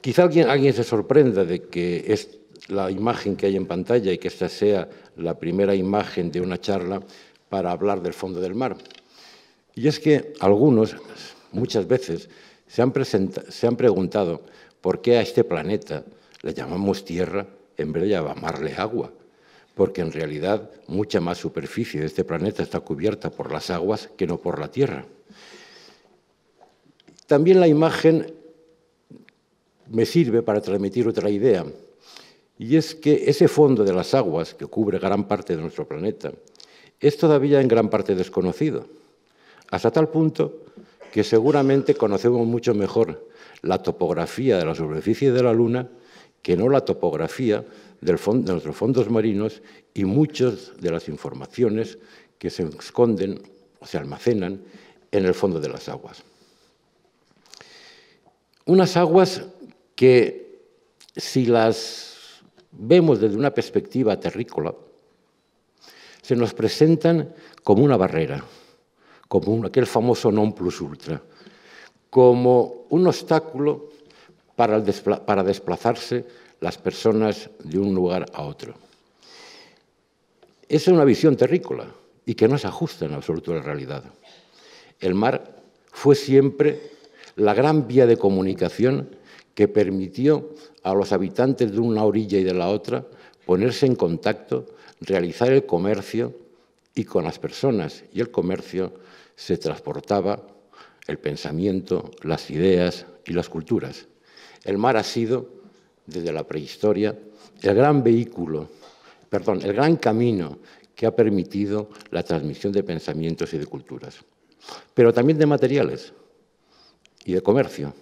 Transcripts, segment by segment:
Quizá alguien, se sorprenda de que es la imagen que hay en pantalla y que esta sea la primera imagen de una charla para hablar del fondo del mar. Y es que algunos, muchas veces, se han, se han preguntado por qué a este planeta le llamamos Tierra en vez de llamarle agua, porque en realidad mucha más superficie de este planeta está cubierta por las aguas que no por la Tierra. También la imagen me sirve para transmitir otra idea, y es que ese fondo de las aguas, que cubre gran parte de nuestro planeta, es todavía en gran parte desconocido, hasta tal punto que seguramente conocemos mucho mejor la topografía de la superficie de la Luna que no la topografía de nuestros fondos marinos y muchas de las informaciones que se esconden o se almacenan en el fondo de las aguas. Unas aguas que si las vemos desde una perspectiva terrícola, se nos presentan como una barrera, como aquel famoso non plus ultra, como un obstáculo para, para desplazarse las personas de un lugar a otro. Esa es una visión terrícola y que no se ajusta en absoluto a la realidad. El mar fue siempre la gran vía de comunicación que permitió a los habitantes de una orilla y de la otra ponerse en contacto, realizar el comercio y con las personas. Y el comercio se transportaba el pensamiento, las ideas y las culturas. El mar ha sido, desde la prehistoria, el gran vehículo, perdón, el gran camino que ha permitido la transmisión de pensamientos y de culturas, pero también de materiales y de comercio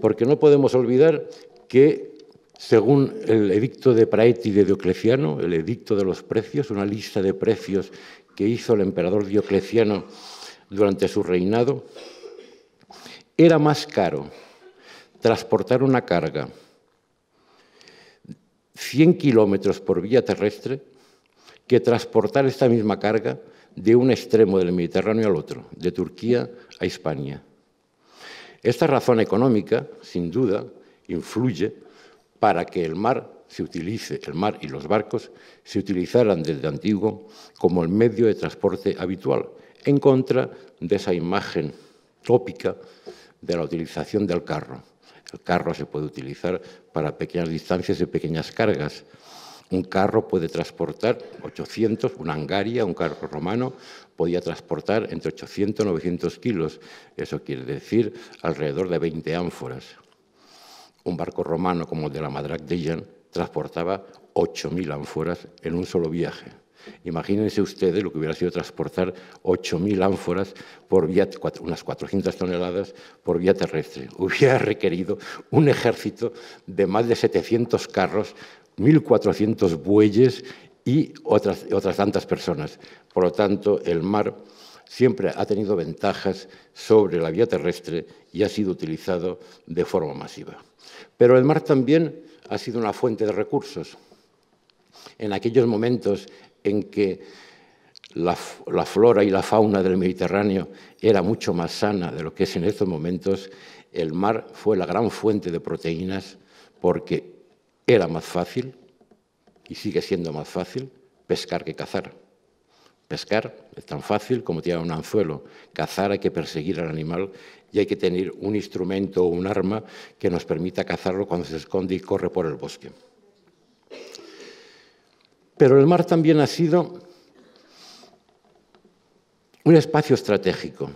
porque no podemos olvidar que, según el edicto de Praeti de Diocleciano, el edicto de los precios, una lista de precios que hizo el emperador Diocleciano durante su reinado, era más caro transportar una carga 100 kilómetros por vía terrestre que transportar esta misma carga de un extremo del Mediterráneo al otro, de Turquía a España. Esta razón económica, sin duda, influye para que el mar se utilice, el mar y los barcos se utilizaran desde antiguo como el medio de transporte habitual, en contra de esa imagen tópica de la utilización del carro. El carro se puede utilizar para pequeñas distancias y pequeñas cargas, un carro puede transportar 800, una angaria, un carro romano, podía transportar entre 800 y 900 kilos. Eso quiere decir alrededor de 20 ánforas. Un barco romano como el de la Madrak Jan transportaba 8.000 ánforas en un solo viaje. Imagínense ustedes lo que hubiera sido transportar 8.000 ánforas por vía, unas 400 toneladas por vía terrestre. Hubiera requerido un ejército de más de 700 carros 1.400 bueyes y otras, tantas personas. Por lo tanto, el mar siempre ha tenido ventajas sobre la vía terrestre y ha sido utilizado de forma masiva. Pero el mar también ha sido una fuente de recursos. En aquellos momentos en que la, flora y la fauna del Mediterráneo era mucho más sana de lo que es en estos momentos, el mar fue la gran fuente de proteínas porque era más fácil, y sigue siendo más fácil, pescar que cazar. Pescar es tan fácil como tirar un anzuelo. Cazar hay que perseguir al animal y hay que tener un instrumento o un arma que nos permita cazarlo cuando se esconde y corre por el bosque. Pero el mar también ha sido un espacio estratégico.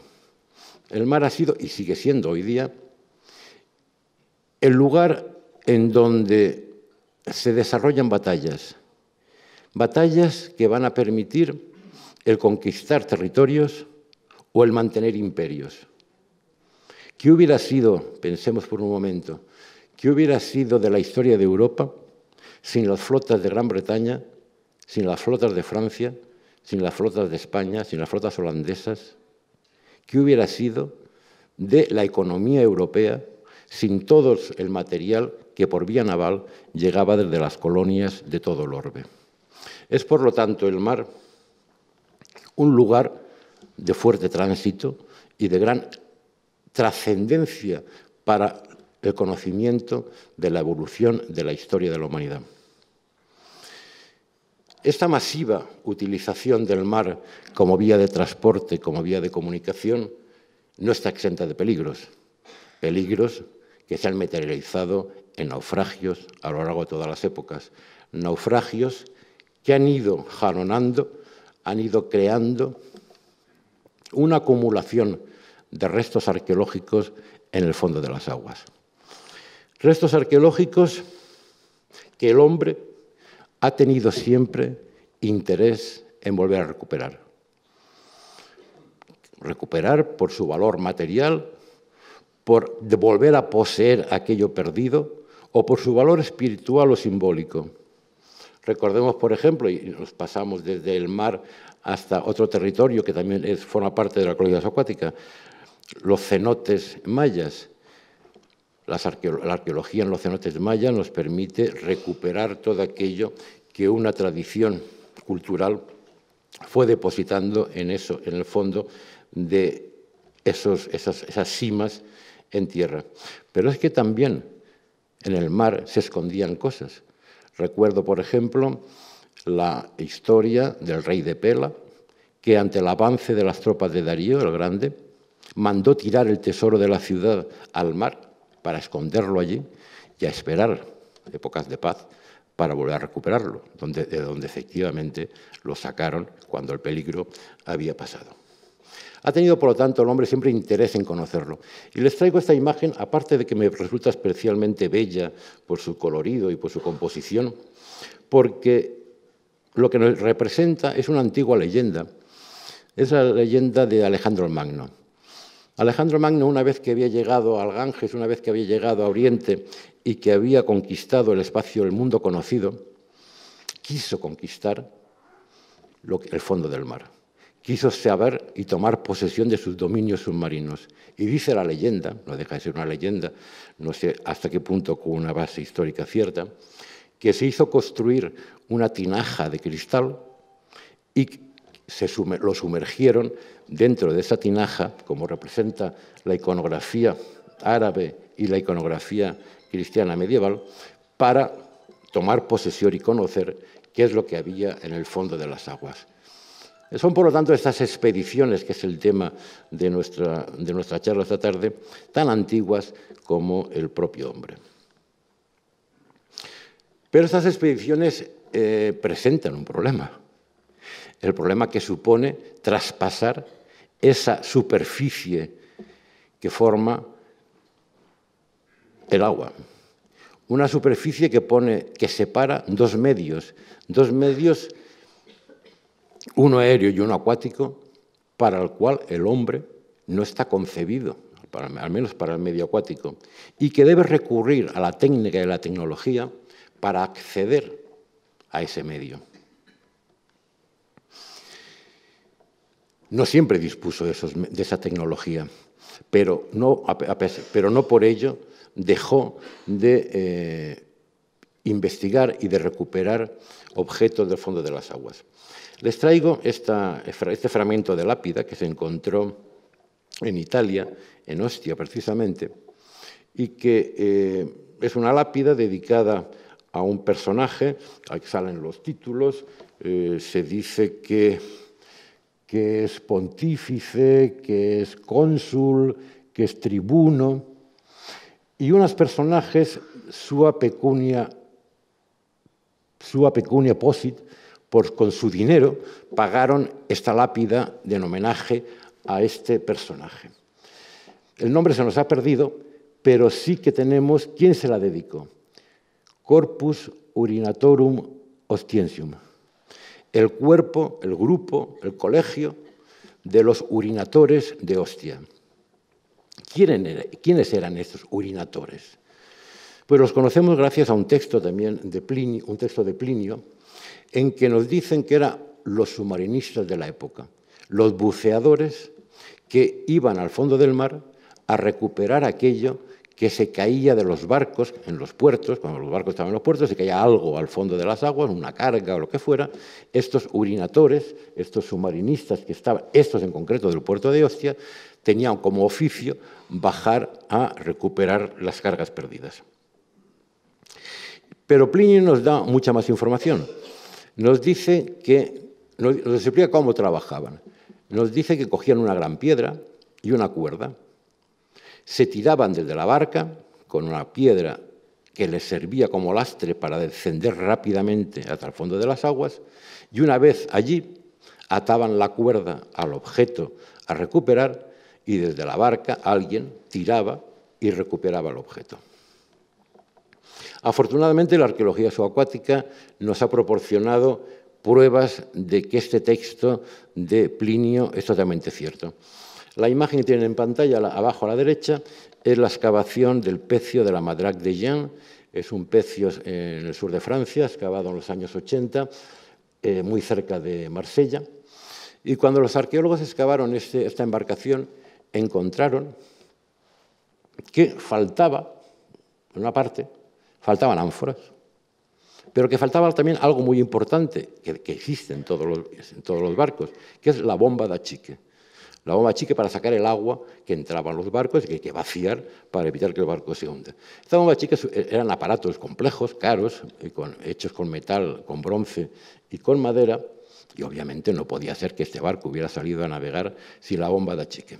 El mar ha sido, y sigue siendo hoy día, el lugar en donde se desarrollan batallas, batallas que van a permitir el conquistar territorios o el mantener imperios. ¿Qué hubiera sido, pensemos por un momento, qué hubiera sido de la historia de Europa sin las flotas de Gran Bretaña, sin las flotas de Francia, sin las flotas de España, sin las flotas holandesas? ¿Qué hubiera sido de la economía europea sin todo el material que por vía naval llegaba desde las colonias de todo el orbe. Es, por lo tanto, el mar un lugar de fuerte tránsito y de gran trascendencia para el conocimiento de la evolución de la historia de la humanidad. Esta masiva utilización del mar como vía de transporte, como vía de comunicación, no está exenta de peligros. Peligros que se han materializado en naufragios a lo largo de todas las épocas. Naufragios que han ido jalonando, han ido creando una acumulación de restos arqueológicos en el fondo de las aguas. Restos arqueológicos que el hombre ha tenido siempre interés en volver a recuperar. Recuperar por su valor material, por volver a poseer aquello perdido o por su valor espiritual o simbólico. Recordemos, por ejemplo, y nos pasamos desde el mar hasta otro territorio que también forma parte de la colonia acuática, los cenotes mayas. la arqueología en los cenotes mayas nos permite recuperar todo aquello que una tradición cultural fue depositando en eso, en el fondo de esas, esas cimas en tierra. Pero es que también en el mar se escondían cosas. Recuerdo, por ejemplo, la historia del rey de Pela, que ante el avance de las tropas de Darío el Grande, mandó tirar el tesoro de la ciudad al mar para esconderlo allí y a esperar épocas de paz para volver a recuperarlo, de donde efectivamente lo sacaron cuando el peligro había pasado. Ha tenido, por lo tanto, el hombre siempre interés en conocerlo. Y les traigo esta imagen, aparte de que me resulta especialmente bella por su colorido y por su composición, porque lo que nos representa es una antigua leyenda. Es la leyenda de Alejandro Magno. Alejandro Magno, una vez que había llegado al Ganges, una vez que había llegado a Oriente y que había conquistado el espacio el mundo conocido, quiso conquistar el fondo del mar quiso saber y tomar posesión de sus dominios submarinos. Y dice la leyenda, no deja de ser una leyenda, no sé hasta qué punto con una base histórica cierta, que se hizo construir una tinaja de cristal y se lo sumergieron dentro de esa tinaja, como representa la iconografía árabe y la iconografía cristiana medieval, para tomar posesión y conocer qué es lo que había en el fondo de las aguas. Son, por lo tanto, estas expediciones, que es el tema de nuestra, charla esta tarde, tan antiguas como el propio hombre. Pero estas expediciones eh, presentan un problema. El problema que supone traspasar esa superficie que forma el agua. Una superficie que, pone, que separa dos medios, dos medios uno aéreo y uno acuático, para el cual el hombre no está concebido, al menos para el medio acuático, y que debe recurrir a la técnica y a la tecnología para acceder a ese medio. No siempre dispuso de, esa tecnología, pero no, por ello dejó de eh, investigar y de recuperar objetos del fondo de las aguas. Les traigo este fragmento de lápida que se encontró en Italia, en Ostia precisamente, y que eh, es una lápida dedicada a un personaje, aquí salen los títulos, eh, se dice que, es pontífice, que es cónsul, que es tribuno, y unos personajes, sua pecunia, sua pecunia posit, con su dinero pagaron esta lápida de homenaje a este personaje. El nombre se nos ha perdido, pero sí que tenemos quién se la dedicó. Corpus Urinatorum Ostiensium. El cuerpo, el grupo, el colegio de los urinadores de Ostia. ¿Quiénes eran estos urinadores? Pues los conocemos gracias a un texto también de Plinio, un texto de Plinio, en que nos dicen que eran los submarinistas de la época, los buceadores que iban al fondo del mar a recuperar aquello que se caía de los barcos en los puertos, cuando los barcos estaban en los puertos, se caía algo al fondo de las aguas, una carga o lo que fuera, estos urinadores, estos submarinistas que estaban, estos en concreto del puerto de Ostia, tenían como oficio bajar a recuperar las cargas perdidas. Pero Plinio nos da mucha más información nos dice que, nos, explica cómo trabajaban. Nos dice que cogían una gran piedra y una cuerda, se tiraban desde la barca con una piedra que les servía como lastre para descender rápidamente hasta el fondo de las aguas, y una vez allí ataban la cuerda al objeto a recuperar y desde la barca alguien tiraba y recuperaba el objeto. Afortunadamente, la arqueología subacuática nos ha proporcionado pruebas de que este texto de Plinio es totalmente cierto. La imagen que tienen en pantalla, abajo a la derecha, es la excavación del pecio de la Madrac de Jean. Es un pecio eh, en el sur de Francia, excavado en los años 80, eh, muy cerca de Marsella. Y cuando los arqueólogos excavaron este, esta embarcación, encontraron que faltaba, una parte, faltaban ánforas, pero que faltaba también algo muy importante que, existe en todos, los, barcos, que es la bomba de achique. La bomba de achique para sacar el agua que entraba en los barcos y que hay que vaciar para evitar que el barco se hunda. Estas bombas de achique e, eran aparatos complejos, caros, eh, hechos con metal, con bronce y con madera, y obviamente no podía ser que este barco hubiera salido a navegar sin la bomba de achique.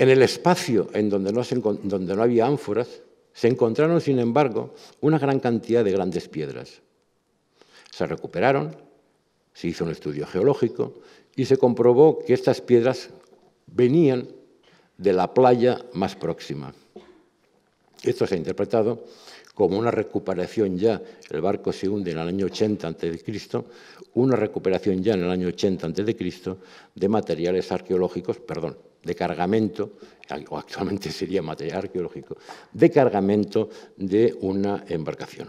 En el espacio en donde no, donde no había ánforas, se encontraron, sin embargo, una gran cantidad de grandes piedras. Se recuperaron, se hizo un estudio geológico y se comprobó que estas piedras venían de la playa más próxima. Esto se ha interpretado como una recuperación ya, el barco se hunde en el año 80 a.C., una recuperación ya en el año 80 a.C. de materiales arqueológicos, perdón, de cargamento, o actualmente sería material arqueológico, de cargamento de una embarcación.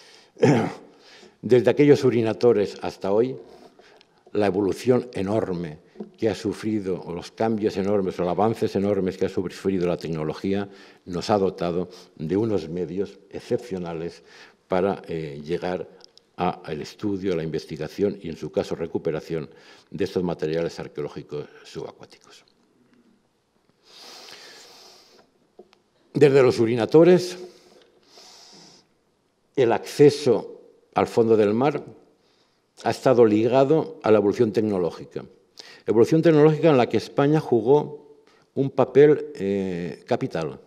Desde aquellos urinadores hasta hoy, la evolución enorme que ha sufrido, o los cambios enormes, o los avances enormes que ha sufrido la tecnología, nos ha dotado de unos medios excepcionales para eh, llegar al estudio, a la investigación y, en su caso, recuperación de estos materiales arqueológicos subacuáticos. Desde los urinatores, el acceso al fondo del mar ha estado ligado a la evolución tecnológica. Evolución tecnológica en la que España jugó un papel eh, capital,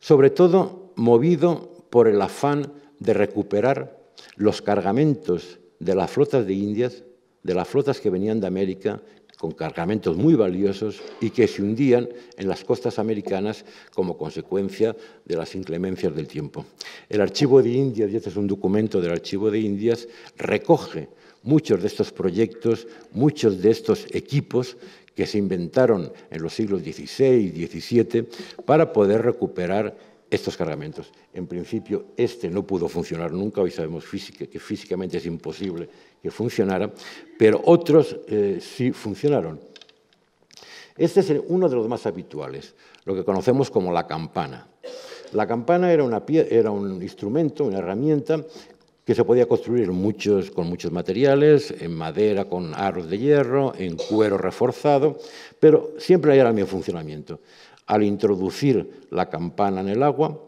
sobre todo movido por el afán de recuperar los cargamentos de las flotas de Indias, de las flotas que venían de América con cargamentos muy valiosos y que se hundían en las costas americanas como consecuencia de las inclemencias del tiempo. El Archivo de Indias, y este es un documento del Archivo de Indias, recoge muchos de estos proyectos, muchos de estos equipos que se inventaron en los siglos XVI y XVII para poder recuperar estos cargamentos. En principio, este no pudo funcionar nunca, hoy sabemos que físicamente es imposible que funcionara, pero otros eh, sí funcionaron. Este es uno de los más habituales, lo que conocemos como la campana. La campana era, un instrumento, una herramienta que se podía construir con muchos materiales, en madera con aros de hierro, en cuero reforzado, pero siempre era el mismo funcionamiento al introducir la campana en el agua,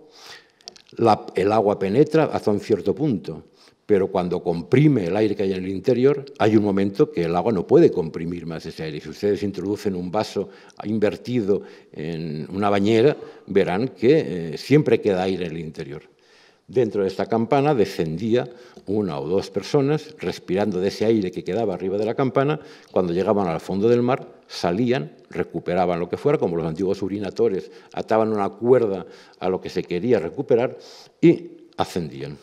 el agua penetra hasta un cierto punto, pero cuando comprime el aire que hay en el interior, hay un momento que el agua no puede comprimir más ese aire. Si ustedes introducen un vaso invertido en una bañera, verán que eh, siempre queda aire en el interior. Dentro de esta campana descendía una o dos personas respirando de ese aire que quedaba arriba de la campana. Cuando llegaban al fondo del mar, salían, recuperaban lo que fuera, como los antiguos urinadores ataban una cuerda a lo que se quería recuperar y ascendían.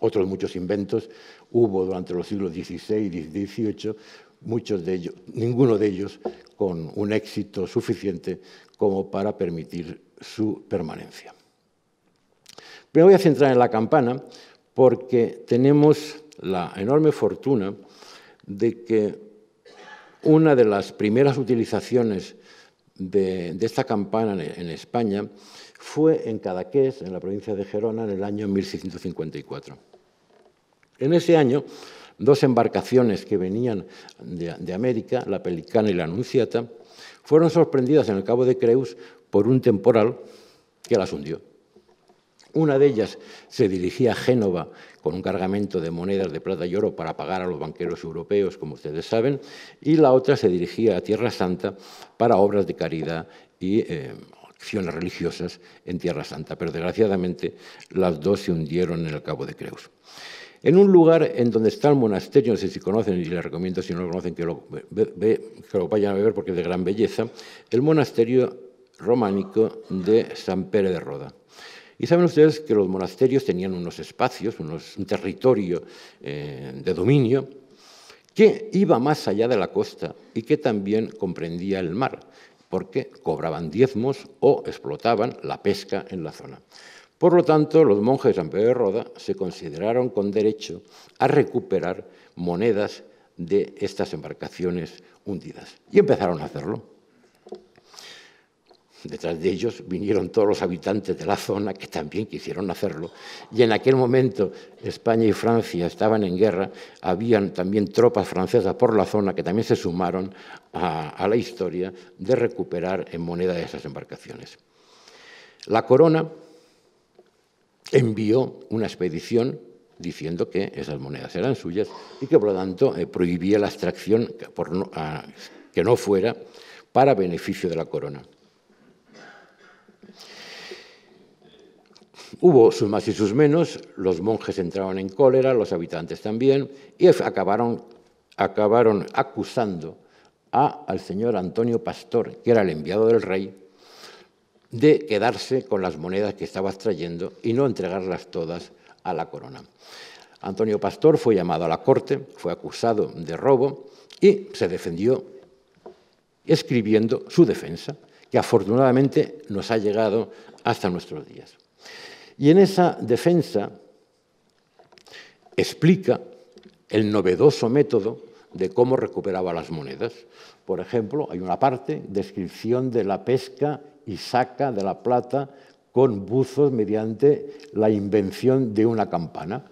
Otros muchos inventos hubo durante los siglos XVI y XVIII, muchos de ellos, ninguno de ellos con un éxito suficiente como para permitir su permanencia. Me voy a centrar en la campana porque tenemos la enorme fortuna de que una de las primeras utilizaciones de, esta campana en, España fue en Cadaqués, en la provincia de Gerona, en el año 1654. En ese año, dos embarcaciones que venían de, América, la Pelicana y la Anunciata, fueron sorprendidas en el Cabo de Creus por un temporal que las hundió. Una de ellas se dirigía a Génova con un cargamento de monedas de plata y oro para pagar a los banqueros europeos, como ustedes saben, y la otra se dirigía a Tierra Santa para obras de caridad y eh, acciones religiosas en Tierra Santa. Pero desgraciadamente las dos se hundieron en el Cabo de Creus. En un lugar en donde está el monasterio, no sé si conocen, y les recomiendo si no lo conocen que lo, que lo vayan a ver porque es de gran belleza, el monasterio románico de San Pere de Roda. Y saben ustedes que los monasterios tenían unos espacios, unos, un territorio eh, de dominio que iba más allá de la costa y que también comprendía el mar, porque cobraban diezmos o explotaban la pesca en la zona. Por lo tanto, los monjes de San Pedro de Roda se consideraron con derecho a recuperar monedas de estas embarcaciones hundidas. Y empezaron a hacerlo. Detrás de ellos vinieron todos los habitantes de la zona que también quisieron hacerlo. Y en aquel momento España y Francia estaban en guerra. Habían también tropas francesas por la zona que también se sumaron a, la historia de recuperar en moneda esas embarcaciones. La corona envió una expedición diciendo que esas monedas eran suyas y que por lo tanto eh, prohibía la extracción que no fuera para beneficio de la corona. Hubo sus más y sus menos, los monjes entraron en cólera, los habitantes también, y acabaron, acusando al señor Antonio Pastor, que era el enviado del rey, de quedarse con las monedas que estaba trayendo y no entregarlas todas a la corona. Antonio Pastor fue llamado a la corte, fue acusado de robo y se defendió escribiendo su defensa, que afortunadamente nos ha llegado hasta nuestros días. Y en esa defensa explica el novedoso método de cómo recuperaba las monedas. Por ejemplo, hay una parte, descripción de la pesca y saca de la plata con buzos mediante la invención de una campana.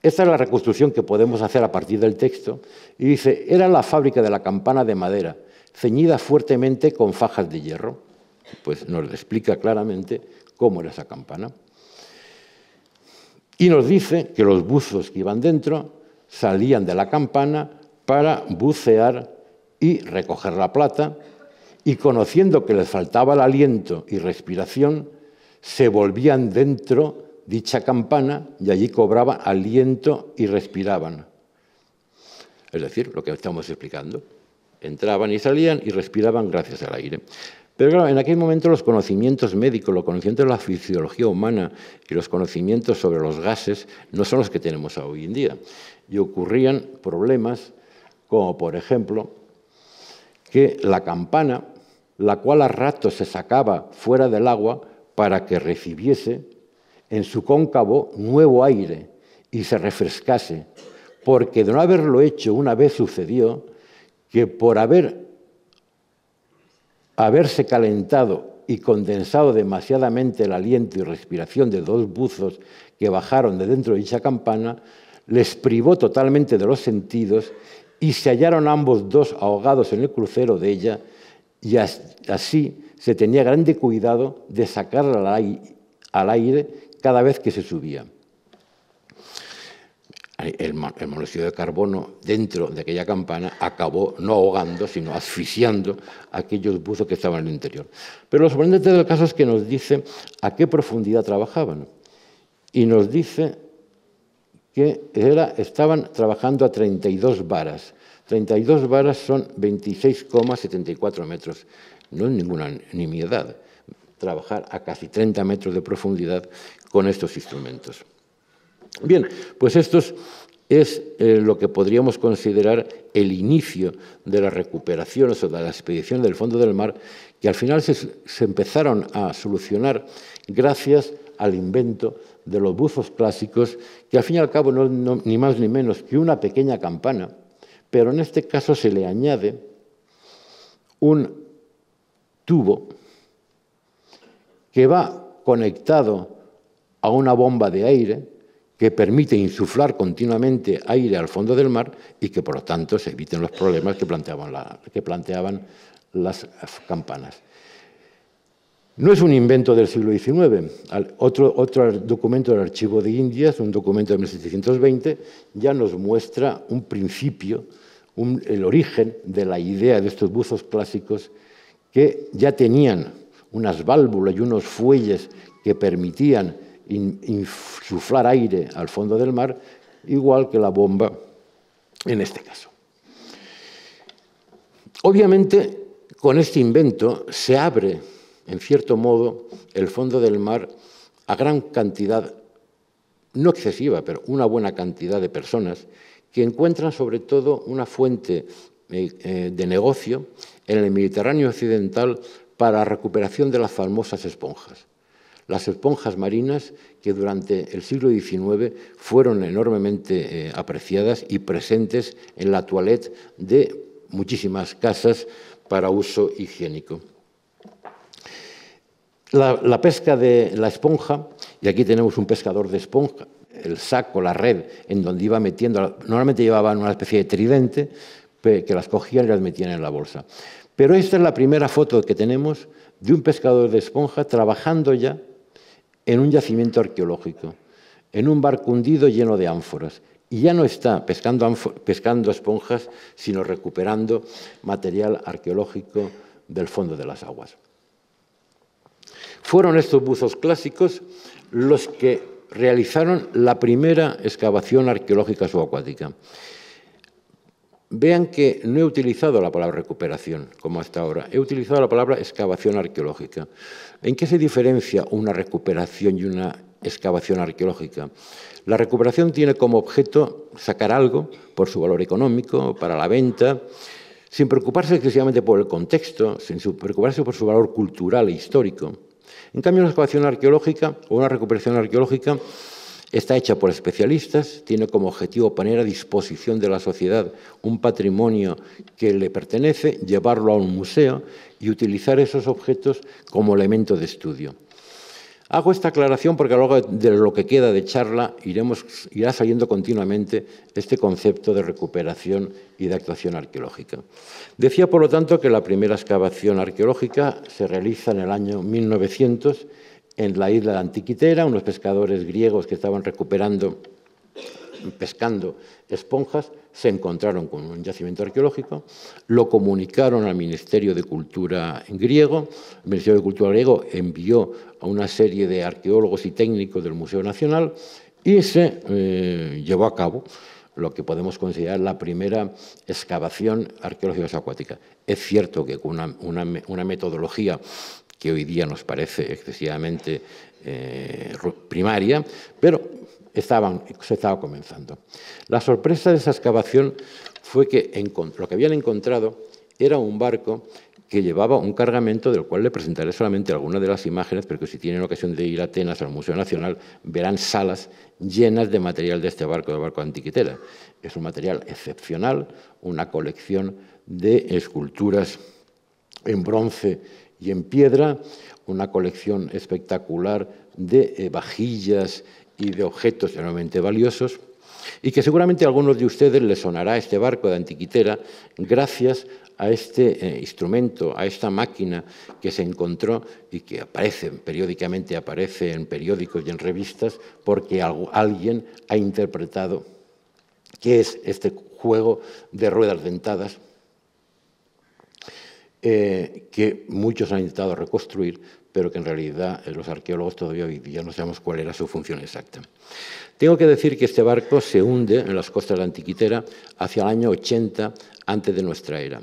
Esta es la reconstrucción que podemos hacer a partir del texto. Y dice, era la fábrica de la campana de madera, ceñida fuertemente con fajas de hierro. Pues nos explica claramente cómo era esa campana. Y nos dice que los buzos que iban dentro salían de la campana para bucear y recoger la plata, y conociendo que les faltaba el aliento y respiración, se volvían dentro dicha campana y allí cobraban aliento y respiraban. Es decir, lo que estamos explicando. Entraban y salían y respiraban gracias al aire. Pero claro, en aquel momento los conocimientos médicos, los conocimientos de la fisiología humana y los conocimientos sobre los gases no son los que tenemos hoy en día. Y ocurrían problemas como, por ejemplo, que la campana, la cual a rato se sacaba fuera del agua para que recibiese en su cóncavo nuevo aire y se refrescase, porque de no haberlo hecho una vez sucedió que por haber haberse calentado y condensado demasiadamente el aliento y respiración de dos buzos que bajaron de dentro de dicha campana, les privó totalmente de los sentidos y se hallaron ambos dos ahogados en el crucero de ella y así se tenía grande cuidado de sacarla al aire cada vez que se subía el, el monóxido de carbono dentro de aquella campana acabó no ahogando, sino asfixiando aquellos buzos que estaban en el interior. Pero lo sorprendente del caso es que nos dice a qué profundidad trabajaban. Y nos dice que estaban trabajando a 32 varas. 32 varas son 26,74 metros. No es ninguna nimiedad trabajar a casi 30 metros de profundidad con estos instrumentos. Bien, pues esto es, eh, lo que podríamos considerar el inicio de la recuperación o de la expedición del fondo del mar, que al final se, empezaron a solucionar gracias al invento de los buzos clásicos, que al fin y al cabo no, es ni más ni menos que una pequeña campana, pero en este caso se le añade un tubo que va conectado a una bomba de aire que permite insuflar continuamente aire al fondo del mar y que por lo tanto se eviten los problemas que planteaban, las campanas. No es un invento del siglo XIX. Otro, documento del Archivo de Indias, un documento de 1720, ya nos muestra un principio, el origen de la idea de estos buzos clásicos que ya tenían unas válvulas y unos fuelles que permitían insuflar aire al fondo del mar, igual que la bomba en este caso. Obviamente, con este invento se abre, en cierto modo, el fondo del mar a gran cantidad, no excesiva, pero una buena cantidad de personas que encuentran sobre todo una fuente eh, eh, de negocio en el Mediterráneo occidental para la recuperación de las famosas esponjas las esponjas marinas que durante el siglo XIX fueron enormemente eh, apreciadas y presentes en la toilette de muchísimas casas para uso higiénico. La, la, pesca de la esponja, y aquí tenemos un pescador de esponja, el saco, la red, en donde iba metiendo, normalmente llevaban una especie de tridente, que las cogían y las metían en la bolsa. Pero esta es la primera foto que tenemos de un pescador de esponja trabajando ya en un yacimiento arqueológico, en un barco hundido lleno de ánforas, y ya no está pescando, pescando esponjas, sino recuperando material arqueológico del fondo de las aguas. Fueron estos buzos clásicos los que realizaron la primera excavación arqueológica subacuática. Vean que no he utilizado la palabra recuperación, como hasta ahora. He utilizado la palabra excavación arqueológica. ¿En qué se diferencia una recuperación y una excavación arqueológica? La recuperación tiene como objeto sacar algo por su valor económico, para la venta, sin preocuparse excesivamente por el contexto, sin preocuparse por su valor cultural e histórico. En cambio, una excavación arqueológica o una recuperación arqueológica Está hecha por especialistas, tiene como objetivo poner a disposición de la sociedad un patrimonio que le pertenece, llevarlo a un museo y utilizar esos objetos como elemento de estudio. Hago esta aclaración porque a lo largo de lo que queda de charla iremos, irá saliendo continuamente este concepto de recuperación y de actuación arqueológica. Decía, por lo tanto, que la primera excavación arqueológica se realiza en el año 1900 en la isla de Antiquitera, unos pescadores griegos que estaban recuperando, pescando esponjas, se encontraron con un yacimiento arqueológico, lo comunicaron al Ministerio de Cultura griego, el Ministerio de Cultura griego envió a una serie de arqueólogos y técnicos del Museo Nacional y se eh, llevó a cabo lo que podemos considerar la primera excavación arqueológica acuática. Es cierto que con una metodología que hoy día nos parece excesivamente eh, primaria, pero estaban, se estaba comenzando. La sorpresa de esa excavación fue que lo que habían encontrado era un barco que llevaba un cargamento del cual le presentaré solamente algunas de las imágenes, porque si tienen ocasión de ir a Atenas al Museo Nacional, verán salas llenas de material de este barco, de barco Antiquitera. Es un material excepcional, una colección de esculturas en bronce y en piedra, una colección espectacular de eh, vajillas y de objetos enormemente valiosos, y que seguramente a algunos de ustedes les sonará este barco de antiquitera gracias a este eh, instrumento, a esta máquina que se encontró y que aparece periódicamente, aparece en periódicos y en revistas, porque alguien ha interpretado qué es este juego de ruedas dentadas eh, que muchos han intentado reconstruir, pero que en realidad eh, los arqueólogos todavía hoy no sabemos cuál era su función exacta. Tengo que decir que este barco se hunde en las costas de la Antiquitera hacia el año 80 antes de nuestra era.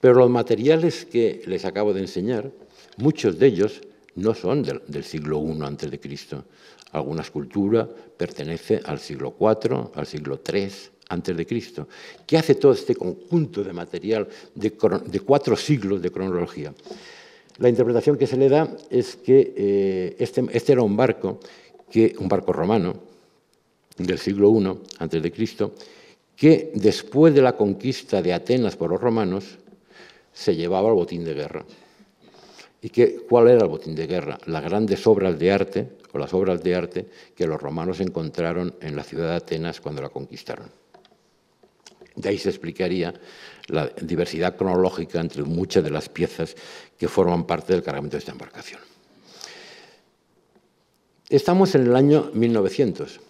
Pero los materiales que les acabo de enseñar, muchos de ellos no son del, siglo I antes de Cristo. Alguna escultura pertenece al siglo IV, al siglo III, antes de Cristo. ¿Qué hace todo este conjunto de material de, cuatro siglos de cronología? La interpretación que se le da es que eh, este, este, era un barco, que, un barco romano del siglo I antes de Cristo, que después de la conquista de Atenas por los romanos se llevaba el botín de guerra. ¿Y cuál era el botín de guerra? Las grandes obras de arte o las obras de arte que los romanos encontraron en la ciudad de Atenas cuando la conquistaron. De ahí se explicaría la diversidad cronológica entre muchas de las piezas que forman parte del cargamento de esta embarcación. Estamos en el año 1900.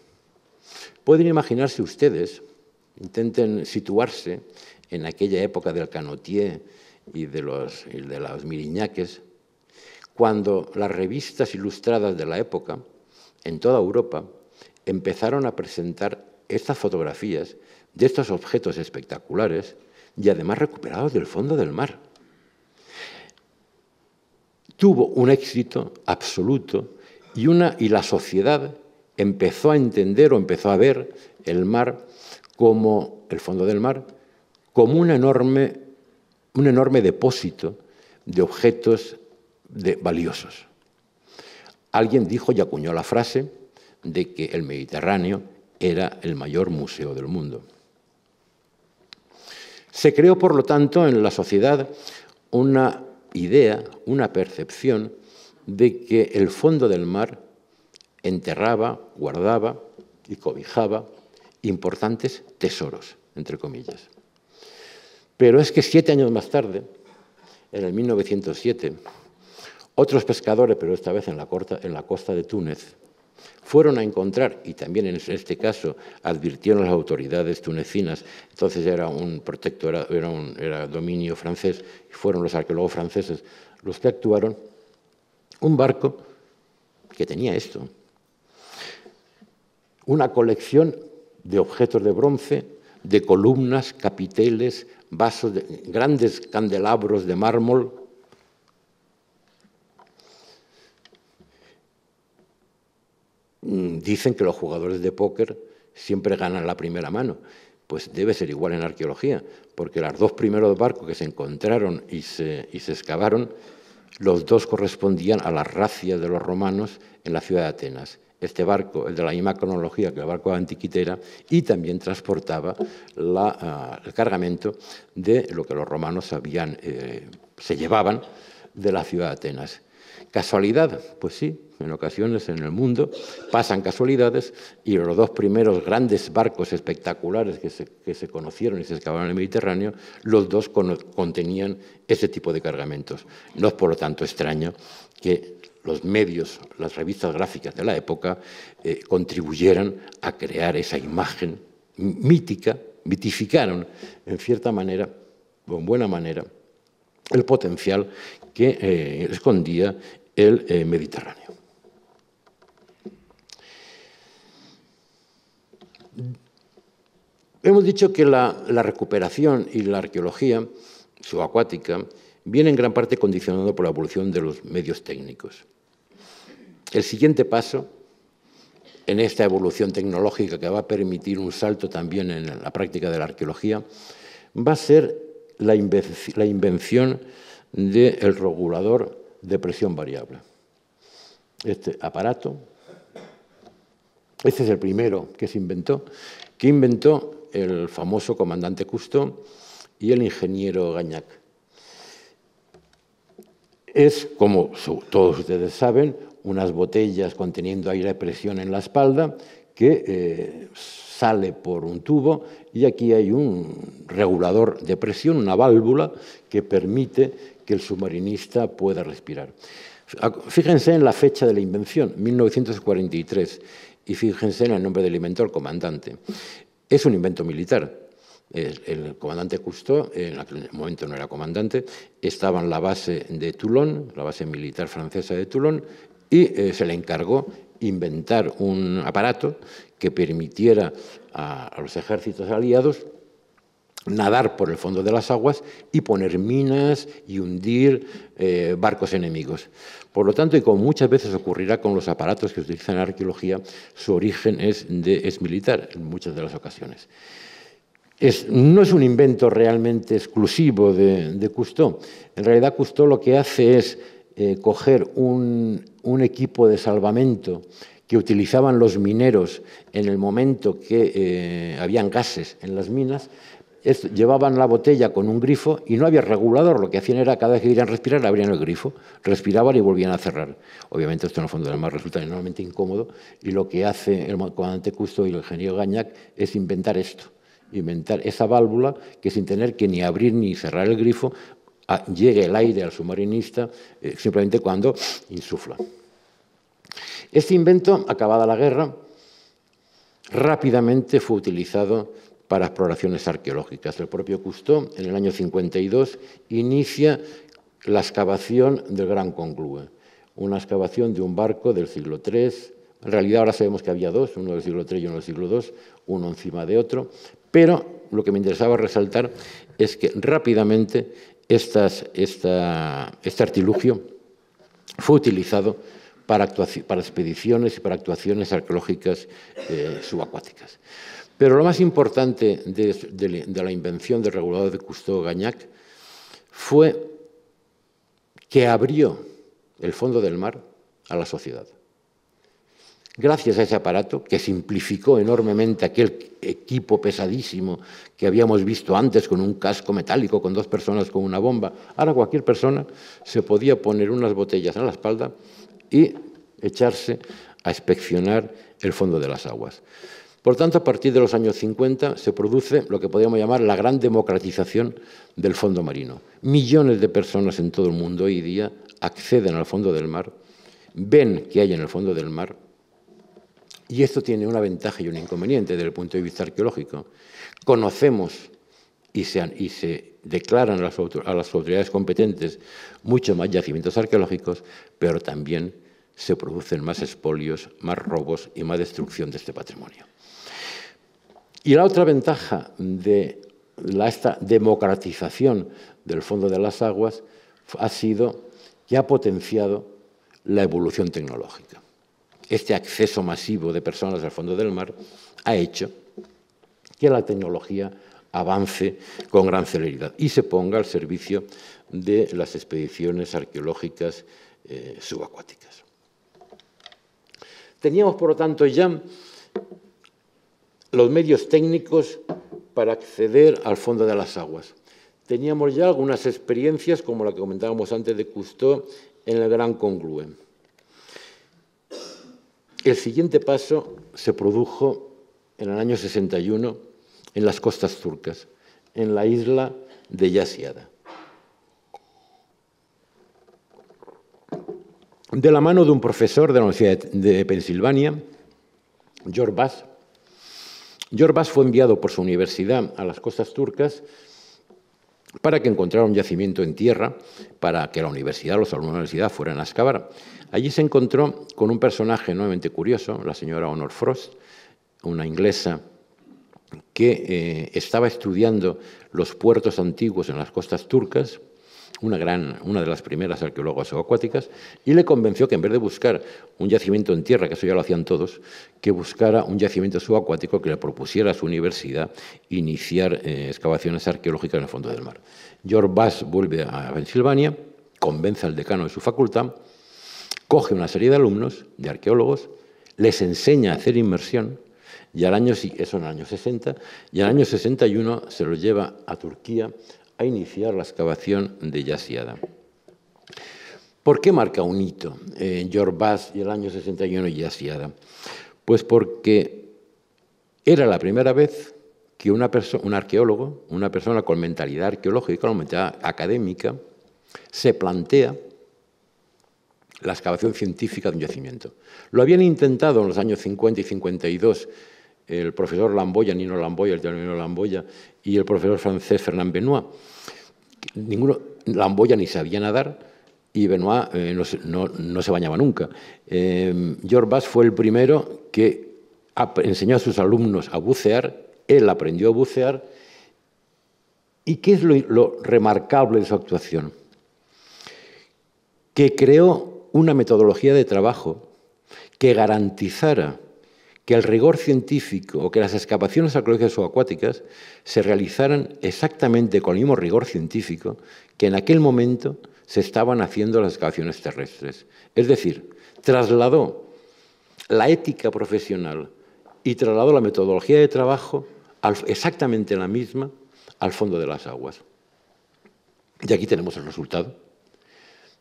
Pueden imaginarse ustedes, intenten situarse en aquella época del canotier y de los, de miriñaques, cuando las revistas ilustradas de la época, en toda Europa, empezaron a presentar estas fotografías de estos objetos espectaculares y además recuperados del fondo del mar. Tuvo un éxito absoluto y, una, y la sociedad empezó a entender o empezó a ver el mar como el fondo del mar como un enorme, un enorme depósito de objetos de, valiosos. Alguien dijo y acuñó la frase de que el Mediterráneo era el mayor museo del mundo. Se creó, por lo tanto, en la sociedad una idea, una percepción de que el fondo del mar enterraba, guardaba y cobijaba importantes tesoros, entre comillas. Pero es que siete años más tarde, en el 1907, otros pescadores, pero esta vez en la, en la costa de Túnez, fueron a encontrar, y también en este caso advirtieron las autoridades tunecinas, entonces era un protectorado, era, era dominio francés, y fueron los arqueólogos franceses los que actuaron, un barco que tenía esto, una colección de objetos de bronce, de columnas, capiteles, vasos, de, grandes candelabros de mármol, Mm, dicen que los jugadores de póker siempre ganan la primera mano. Pues debe ser igual en arqueología, porque los dos primeros barcos que se encontraron y se, excavaron, los dos correspondían a la racia de los romanos en la ciudad de Atenas. Este barco, el de la misma cronología que el barco de Antiquitera, y también transportaba ah, el cargamento de lo que los romanos habían, eh, se llevaban de la ciudad de Atenas. ¿Casualidad? Pues sí, en ocasiones en el mundo, pasan casualidades y los dos primeros grandes barcos espectaculares que se, conocieron y se excavaron en el Mediterráneo, los dos contenían ese tipo de cargamentos. No es por lo tanto extraño que los medios, las revistas gráficas de la época, eh, contribuyeran a crear esa imagen mítica, mitificaron en cierta manera, o en buena manera, el potencial que eh, escondía el eh, Mediterráneo. Hemos dicho que la, recuperación y la arqueología subacuática viene en gran parte condicionado por la evolución de los medios técnicos. El siguiente paso en esta evolución tecnológica que va a permitir un salto también en la práctica de la arqueología va a ser la, invención del regulador de presión variable. Este aparato, este es el primero que se inventó, que inventó el famoso comandante Custo y el ingeniero Gañac. Es, como todos ustedes saben, unas botellas conteniendo aire de presión en la espalda que eh, sale por un tubo y aquí hay un regulador de presión, una válvula que permite que el submarinista pueda respirar. Ah, fíjense en la fecha de la invención, 1943, y fíjense en el nombre del inventor, comandante es un invento militar. El, comandante Cousteau, en aquel momento no era comandante, estaba en la base de Toulon, la base militar francesa de Toulon, y eh, se le encargó inventar un aparato que permitiera a los ejércitos aliados nadar por el fondo de las aguas y poner minas y hundir eh, barcos enemigos. Por lo tanto, y como muchas veces ocurrirá con los aparatos que utilizan en arqueología, su origen es, militar en muchas de las ocasiones. no es un invento realmente exclusivo de, de, Cousteau. En realidad, Cousteau lo que hace es eh, coger un, equipo de salvamento que utilizaban los mineros en el momento que eh, habían gases en las minas, llevaban la botella con un grifo y no había regulador. Lo que hacían era cada vez que iban a respirar abrían el grifo, respiraban y volvían a cerrar. Obviamente esto en el fondo del mar resulta enormemente incómodo y lo que hace el comandante Custo y el ingeniero Gañac es inventar esto, inventar esa válvula que sin tener que ni abrir ni cerrar el grifo llegue el aire al submarinista eh, simplemente cuando insufla. Este invento, acabada la guerra, rápidamente fue utilizado para exploraciones arqueológicas. El propio Cousteau, en el año 52, inicia la excavación del Gran Conglúe... una excavación de un barco del siglo III. En realidad ahora sabemos que había dos, uno del siglo III y uno del siglo II, uno encima de otro, pero lo que me interesaba resaltar es que rápidamente este artilugio fue utilizado para, expediciones y para actuaciones arqueológicas eh, subacuáticas. Pero lo más importante de, la invención del regulador de Cousteau Gagnac fue que abrió el fondo del mar a la sociedad. Gracias a ese aparato, que simplificó enormemente aquel equipo pesadísimo que habíamos visto antes con un casco metálico, con dos personas con una bomba, ahora cualquier persona se podía poner unas botellas en la espalda y echarse a inspeccionar el fondo de las aguas. Por tanto, a partir de los años 50 se produce lo que podríamos llamar la gran democratización del fondo marino. Millones de personas en todo el mundo hoy día acceden al fondo del mar, ven que hay en el fondo del mar, y esto tiene una ventaja y un inconveniente desde el punto de vista arqueológico. Conocemos y se, declaran a las, a las autoridades competentes muchos más yacimientos arqueológicos, pero también se producen más espolios, más robos y más destrucción de este patrimonio. Y la otra ventaja de esta democratización del fondo de las aguas ha sido que ha potenciado la evolución tecnológica. Este acceso masivo de personas al fondo del mar ha hecho que la tecnología avance con gran celeridad y se ponga al servicio de las expediciones arqueológicas eh, subacuáticas. Teníamos, por lo tanto, ya los medios técnicos para acceder al fondo de las aguas. Teníamos ya algunas experiencias, como la que comentábamos antes de Cousteau, en el Gran Congrue. El siguiente paso se produjo en el año 61 en las costas turcas, en la isla de Yasiada. De la mano de un profesor de la Universidad de Pensilvania, George Bass, Yorbas fue enviado por su universidad a las costas turcas para que encontrara un yacimiento en tierra para que la universidad, los alumnos de la universidad fueran a excavar. Allí se encontró con un personaje nuevamente curioso, la señora Honor Frost, una inglesa que eh, estaba estudiando los puertos antiguos en las costas turcas una, gran, una de las primeras arqueólogas acuáticas, y le convenció que en vez de buscar un yacimiento en tierra, que eso ya lo hacían todos, que buscara un yacimiento subacuático que le propusiera a su universidad iniciar eh, excavaciones arqueológicas en el fondo del mar. George Bass vuelve a Pensilvania, convence al decano de su facultad, coge una serie de alumnos, de arqueólogos, les enseña a hacer inmersión, y al año, eso en el año 60, y al año 61 se los lleva a Turquía a iniciar la excavación de Yasiada. ¿Por qué marca un hito George Bass y el año 61 y Yasiada? Pues porque era la primera vez que un arqueólogo, una persona con mentalidad arqueológica, con mentalidad académica, se plantea la excavación científica de un yacimiento. Lo habían intentado en los años 50 y 52 el profesor Lamboya, Nino Lamboya, el Nino Lamboya y el profesor francés Fernand Benoit. Ninguno, Lamboya ni sabía nadar y Benoit eh, no, se bañaba nunca. Eh, George Bass fue el primero que enseñó a sus alumnos a bucear, él aprendió a bucear. ¿Y qué es lo, lo remarcable de su actuación? Que creó una metodología de trabajo que garantizara que el rigor científico o que las excavaciones arqueológicas acuáticas se realizaran exactamente con el mismo rigor científico que en aquel momento se estaban haciendo las excavaciones terrestres. Es decir, trasladó la ética profesional y trasladó la metodología de trabajo exactamente la misma al fondo de las aguas. Y aquí tenemos el resultado.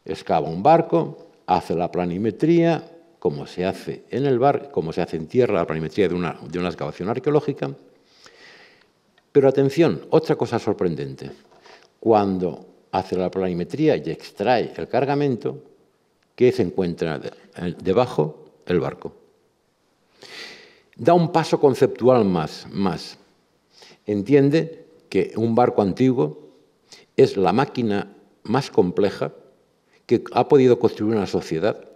Excava un barco, hace la planimetría, como se hace en el como se hace en tierra, la planimetría de una, excavación arqueológica. Pero atención, otra cosa sorprendente. Cuando hace la planimetría y extrae el cargamento, ¿qué se encuentra eh, debajo? El barco. Da un paso conceptual más, más. Entiende que un barco antiguo es la máquina más compleja que ha podido construir una sociedad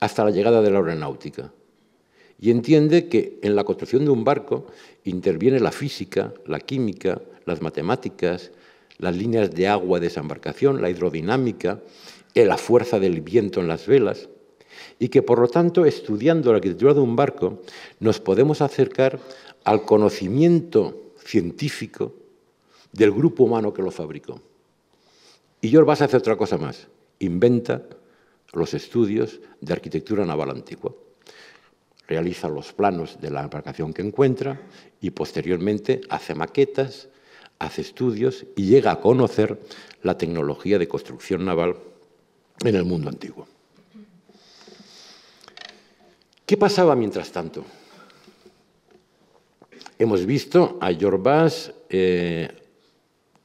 hasta la llegada de la aeronáutica. Y entiende que en la construcción de un barco interviene la física, la química, las matemáticas, las líneas de agua de esa embarcación, la hidrodinámica, eh, la fuerza del viento en las velas, y que por lo tanto, estudiando la arquitectura de un barco, nos podemos acercar al conocimiento científico del grupo humano que lo fabricó. Y George vas a hacer otra cosa más. Inventa los estudios de arquitectura naval antigua. Realiza los planos de la embarcación que encuentra y posteriormente hace maquetas, hace estudios y llega a conocer la tecnología de construcción naval en el mundo antiguo. ¿Qué pasaba mientras tanto? Hemos visto a Jorbás eh,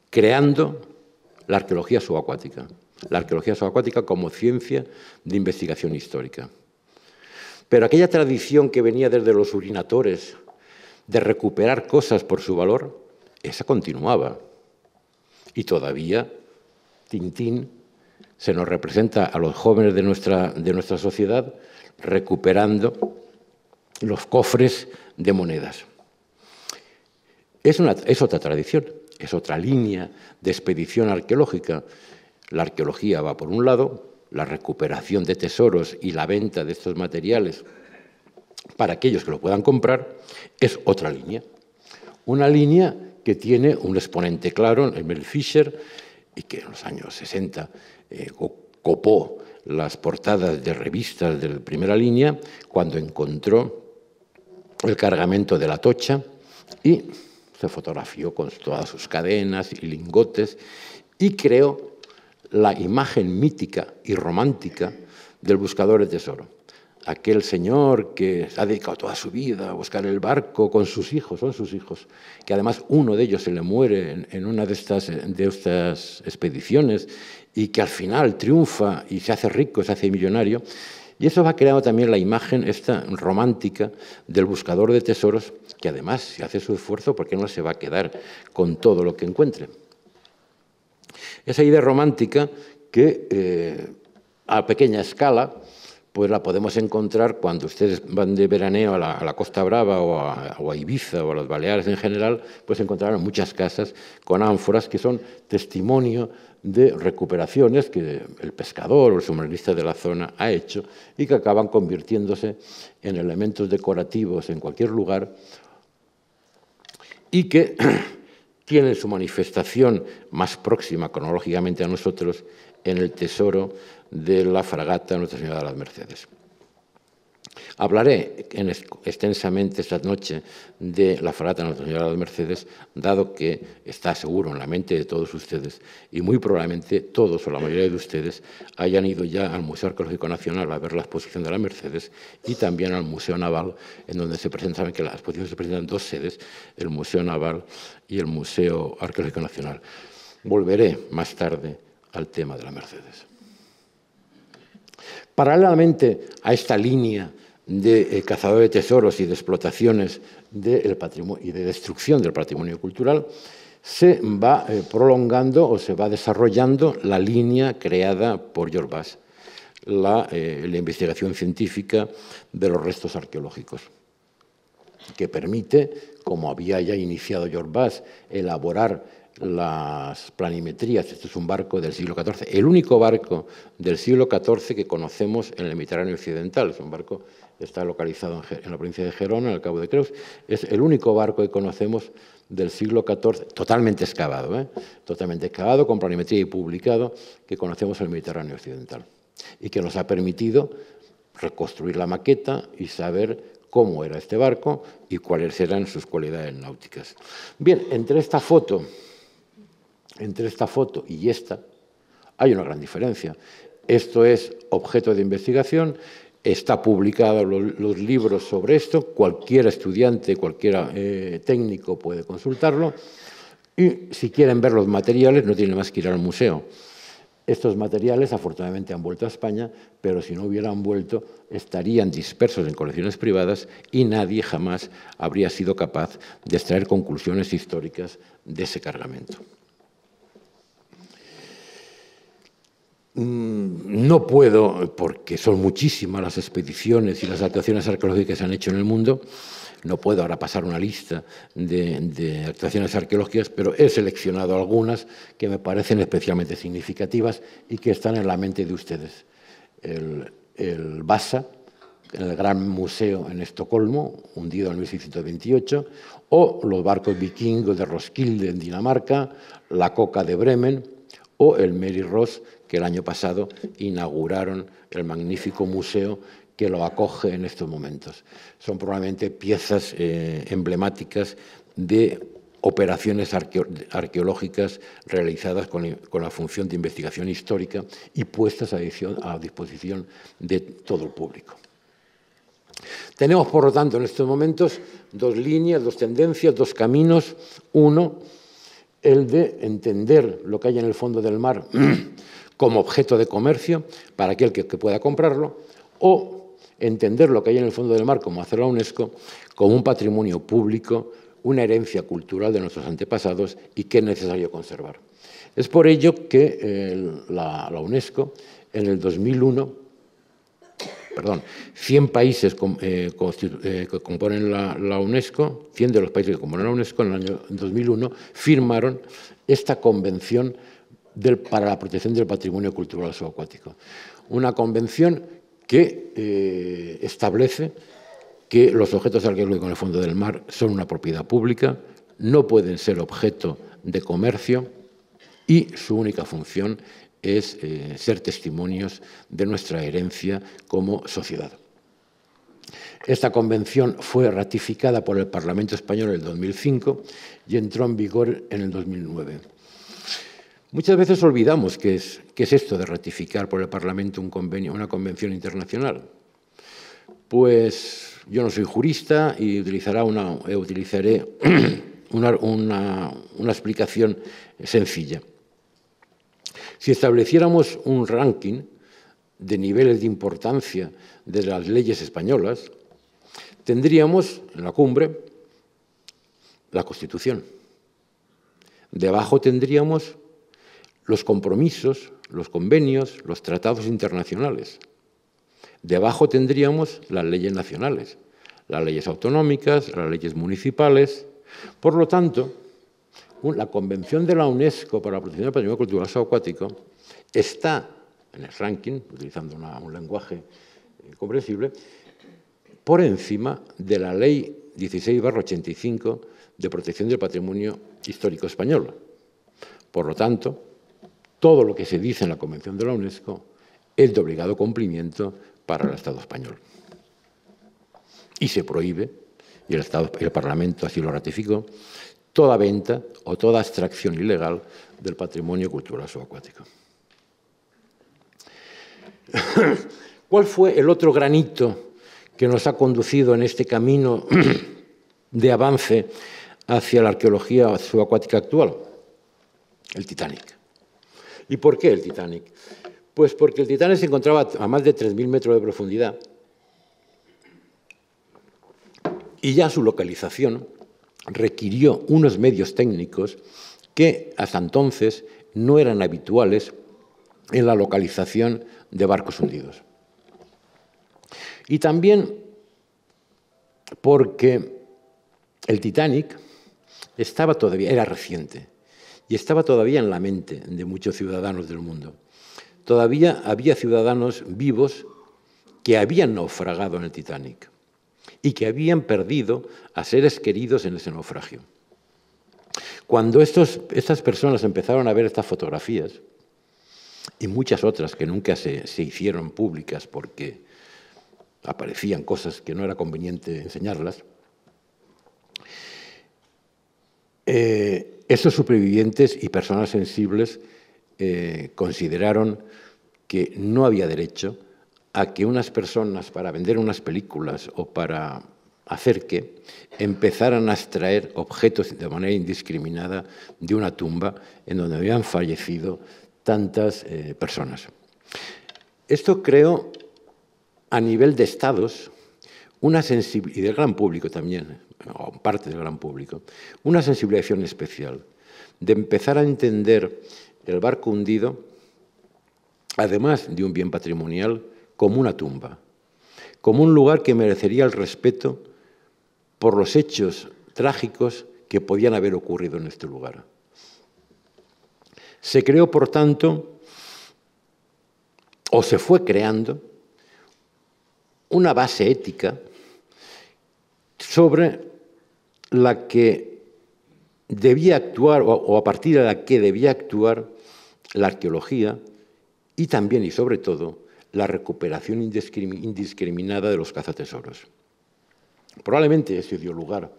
creando la arqueología subacuática la arqueología subacuática como ciencia de investigación histórica. Pero aquella tradición que venía desde los urinadores de recuperar cosas por su valor, esa continuaba. Y todavía Tintín se nos representa a los jóvenes de nuestra, sociedad recuperando los cofres de monedas. es otra tradición, es otra línea de expedición arqueológica la arqueología va por un lado, la recuperación de tesoros y la venta de estos materiales para aquellos que lo puedan comprar es otra línea. Una línea que tiene un exponente claro, Emil Fischer, y que en los años 60 eh, copó las portadas de revistas de primera línea cuando encontró el cargamento de la tocha y se fotografió con todas sus cadenas y lingotes y creó la imagen mítica y romántica del buscador de tesoro. Aquel señor que ha dedicado toda su vida a buscar el barco con sus hijos, son sus hijos, que además uno de ellos se le muere en, una de estas, de estas expediciones y que al final triunfa y se hace rico, se hace millonario. Y eso va creando también la imagen esta romántica del buscador de tesoros, que además, si hace su esfuerzo, porque no se va a quedar con todo lo que encuentre? Esa idea romántica que eh, a pequeña escala pues la podemos encontrar cuando ustedes van de veraneo a la, Costa Brava o a, Ibiza o a los Baleares en general, pues encontrarán muchas casas con ánforas que son testimonio de recuperaciones que el pescador o el submarinista de la zona ha hecho y que acaban convirtiéndose en elementos decorativos en cualquier lugar y que tiene su manifestación más próxima cronológicamente a nosotros en el tesoro de la fragata Nuestra Señora de las Mercedes. Hablaré extensamente esta noche de la de Nuestra Señora de Mercedes, dado que está seguro en la mente de todos ustedes y muy probablemente todos o la mayoría de ustedes hayan ido ya al Museo Arqueológico Nacional a ver la exposición de la Mercedes y también al Museo Naval, en donde se presentan, que la exposición se presentan dos sedes, el Museo Naval y el Museo Arqueológico Nacional. Volveré más tarde al tema de la Mercedes. Paralelamente a esta línea de eh, cazador de tesoros y de explotaciones de patrimonio, y de destrucción del patrimonio cultural, se va eh, prolongando o se va desarrollando la línea creada por Jorbas, eh, la, investigación científica de los restos arqueológicos, que permite, como había ya iniciado Jorbas, elaborar las planimetrías. Este es un barco del siglo XIV, el único barco del siglo XIV que conocemos en el Mediterráneo Occidental. Es un barco está localizado en, la provincia de Gerona, en el Cabo de Creus. Es el único barco que conocemos del siglo XIV, totalmente excavado, ¿eh? totalmente excavado, con planimetría y publicado, que conocemos en el Mediterráneo Occidental. Y que nos ha permitido reconstruir la maqueta y saber cómo era este barco y cuáles eran sus cualidades náuticas. Bien, entre esta foto, entre esta foto y esta, hay una gran diferencia. Esto es objeto de investigación Está publicado los libros sobre esto, cualquier estudiante, cualquier eh, técnico puede consultarlo. Y si quieren ver los materiales, no tienen más que ir al museo. Estos materiales afortunadamente han vuelto a España, pero si no hubieran vuelto estarían dispersos en colecciones privadas y nadie jamás habría sido capaz de extraer conclusiones históricas de ese cargamento. Mm, no puedo, porque son muchísimas las expediciones y las actuaciones arqueológicas que se han hecho en el mundo, no puedo ahora pasar una lista de, actuaciones arqueológicas, pero he seleccionado algunas que me parecen especialmente significativas y que están en la mente de ustedes. El, el en el gran museo en Estocolmo, hundido en 1628, o los barcos vikingos de Roskilde en Dinamarca, la coca de Bremen, o el Mary Ross que el año pasado inauguraron el magnífico museo que lo acoge en estos momentos. Son probablemente piezas eh, emblemáticas de operaciones arqueológicas realizadas con, la función de investigación histórica y puestas a, a disposición de todo el público. Tenemos, por lo tanto, en estos momentos dos líneas, dos tendencias, dos caminos. Uno, el de entender lo que hay en el fondo del mar como objeto de comercio para aquel que, pueda comprarlo, o entender lo que hay en el fondo del mar, como hace la UNESCO, como un patrimonio público, una herencia cultural de nuestros antepasados y que es necesario conservar. Es por ello que la, UNESCO en el 2001, perdón, 100 países eh, eh, que componen la, la, UNESCO, 100 de los países que componen la UNESCO en el año 2001 firmaron esta convención para la protección del patrimonio cultural subacuático. Una convención que eh, establece que los objetos arqueológicos en el fondo del mar son una propiedad pública, no pueden ser objeto de comercio y su única función es eh, ser testimonios de nuestra herencia como sociedad. Esta convención fue ratificada por el Parlamento Español en el 2005 y entró en vigor en el 2009. Muchas veces olvidamos qué es, esto de ratificar por el Parlamento un una convención internacional. Pues yo no soy jurista y eh, utilizaré una explicación sencilla. Si estableciéramos un ranking de niveles de importancia de las leyes españolas, tendríamos en la cumbre la Constitución. Debajo tendríamos los compromisos, los convenios, los tratados internacionales. Debajo tendríamos las leyes nacionales, las leyes autonómicas, las leyes municipales. Por lo tanto, la Convención de la UNESCO para la protección del patrimonio cultural subacuático está en el ranking, utilizando un lenguaje eh, comprensible, por encima de la Ley 16-85 de protección del patrimonio histórico español. Por lo tanto, todo lo que se dice en la Convención de la UNESCO es de obligado cumplimiento para el Estado español. Y se prohíbe, y el, Estado, el Parlamento así lo ratificó, toda venta o toda extracción ilegal del patrimonio cultural subacuático. ¿Cuál fue el otro granito que nos ha conducido en este camino de avance hacia la arqueología subacuática actual? El Titanic. ¿Y por qué el Titanic? Pues porque el Titanic se encontraba a más de 3.000 metros de profundidad y ya su localización requirió unos medios técnicos que hasta entonces no eran habituales en la localización de barcos hundidos. Y también porque el Titanic estaba todavía, era reciente, y estaba todavía en la mente de muchos ciudadanos del mundo. Todavía había ciudadanos vivos que habían naufragado en el Titanic y que habían perdido a seres queridos en ese naufragio. Cuando estas personas empezaron a ver estas fotografías, y muchas otras que nunca se, hicieron públicas porque aparecían cosas que no era conveniente enseñarlas, eh, esos supervivientes y personas sensibles eh, consideraron que no había derecho a que unas personas para vender unas películas o para hacer que empezaran a extraer objetos de manera indiscriminada de una tumba en donde habían fallecido tantas eh, personas. Esto creo a nivel de estados una sensibilidad, y del gran público también, o parte del gran público, una sensibilización especial, de empezar a entender el barco hundido, además de un bien patrimonial, como una tumba, como un lugar que merecería el respeto por los hechos trágicos que podían haber ocurrido en este lugar. Se creó, por tanto, o se fue creando, una base ética sobre la que debía actuar o a partir de la que debía actuar la arqueología y también y sobre todo la recuperación indiscriminada de los cazatesoros. Probablemente eso dio lugar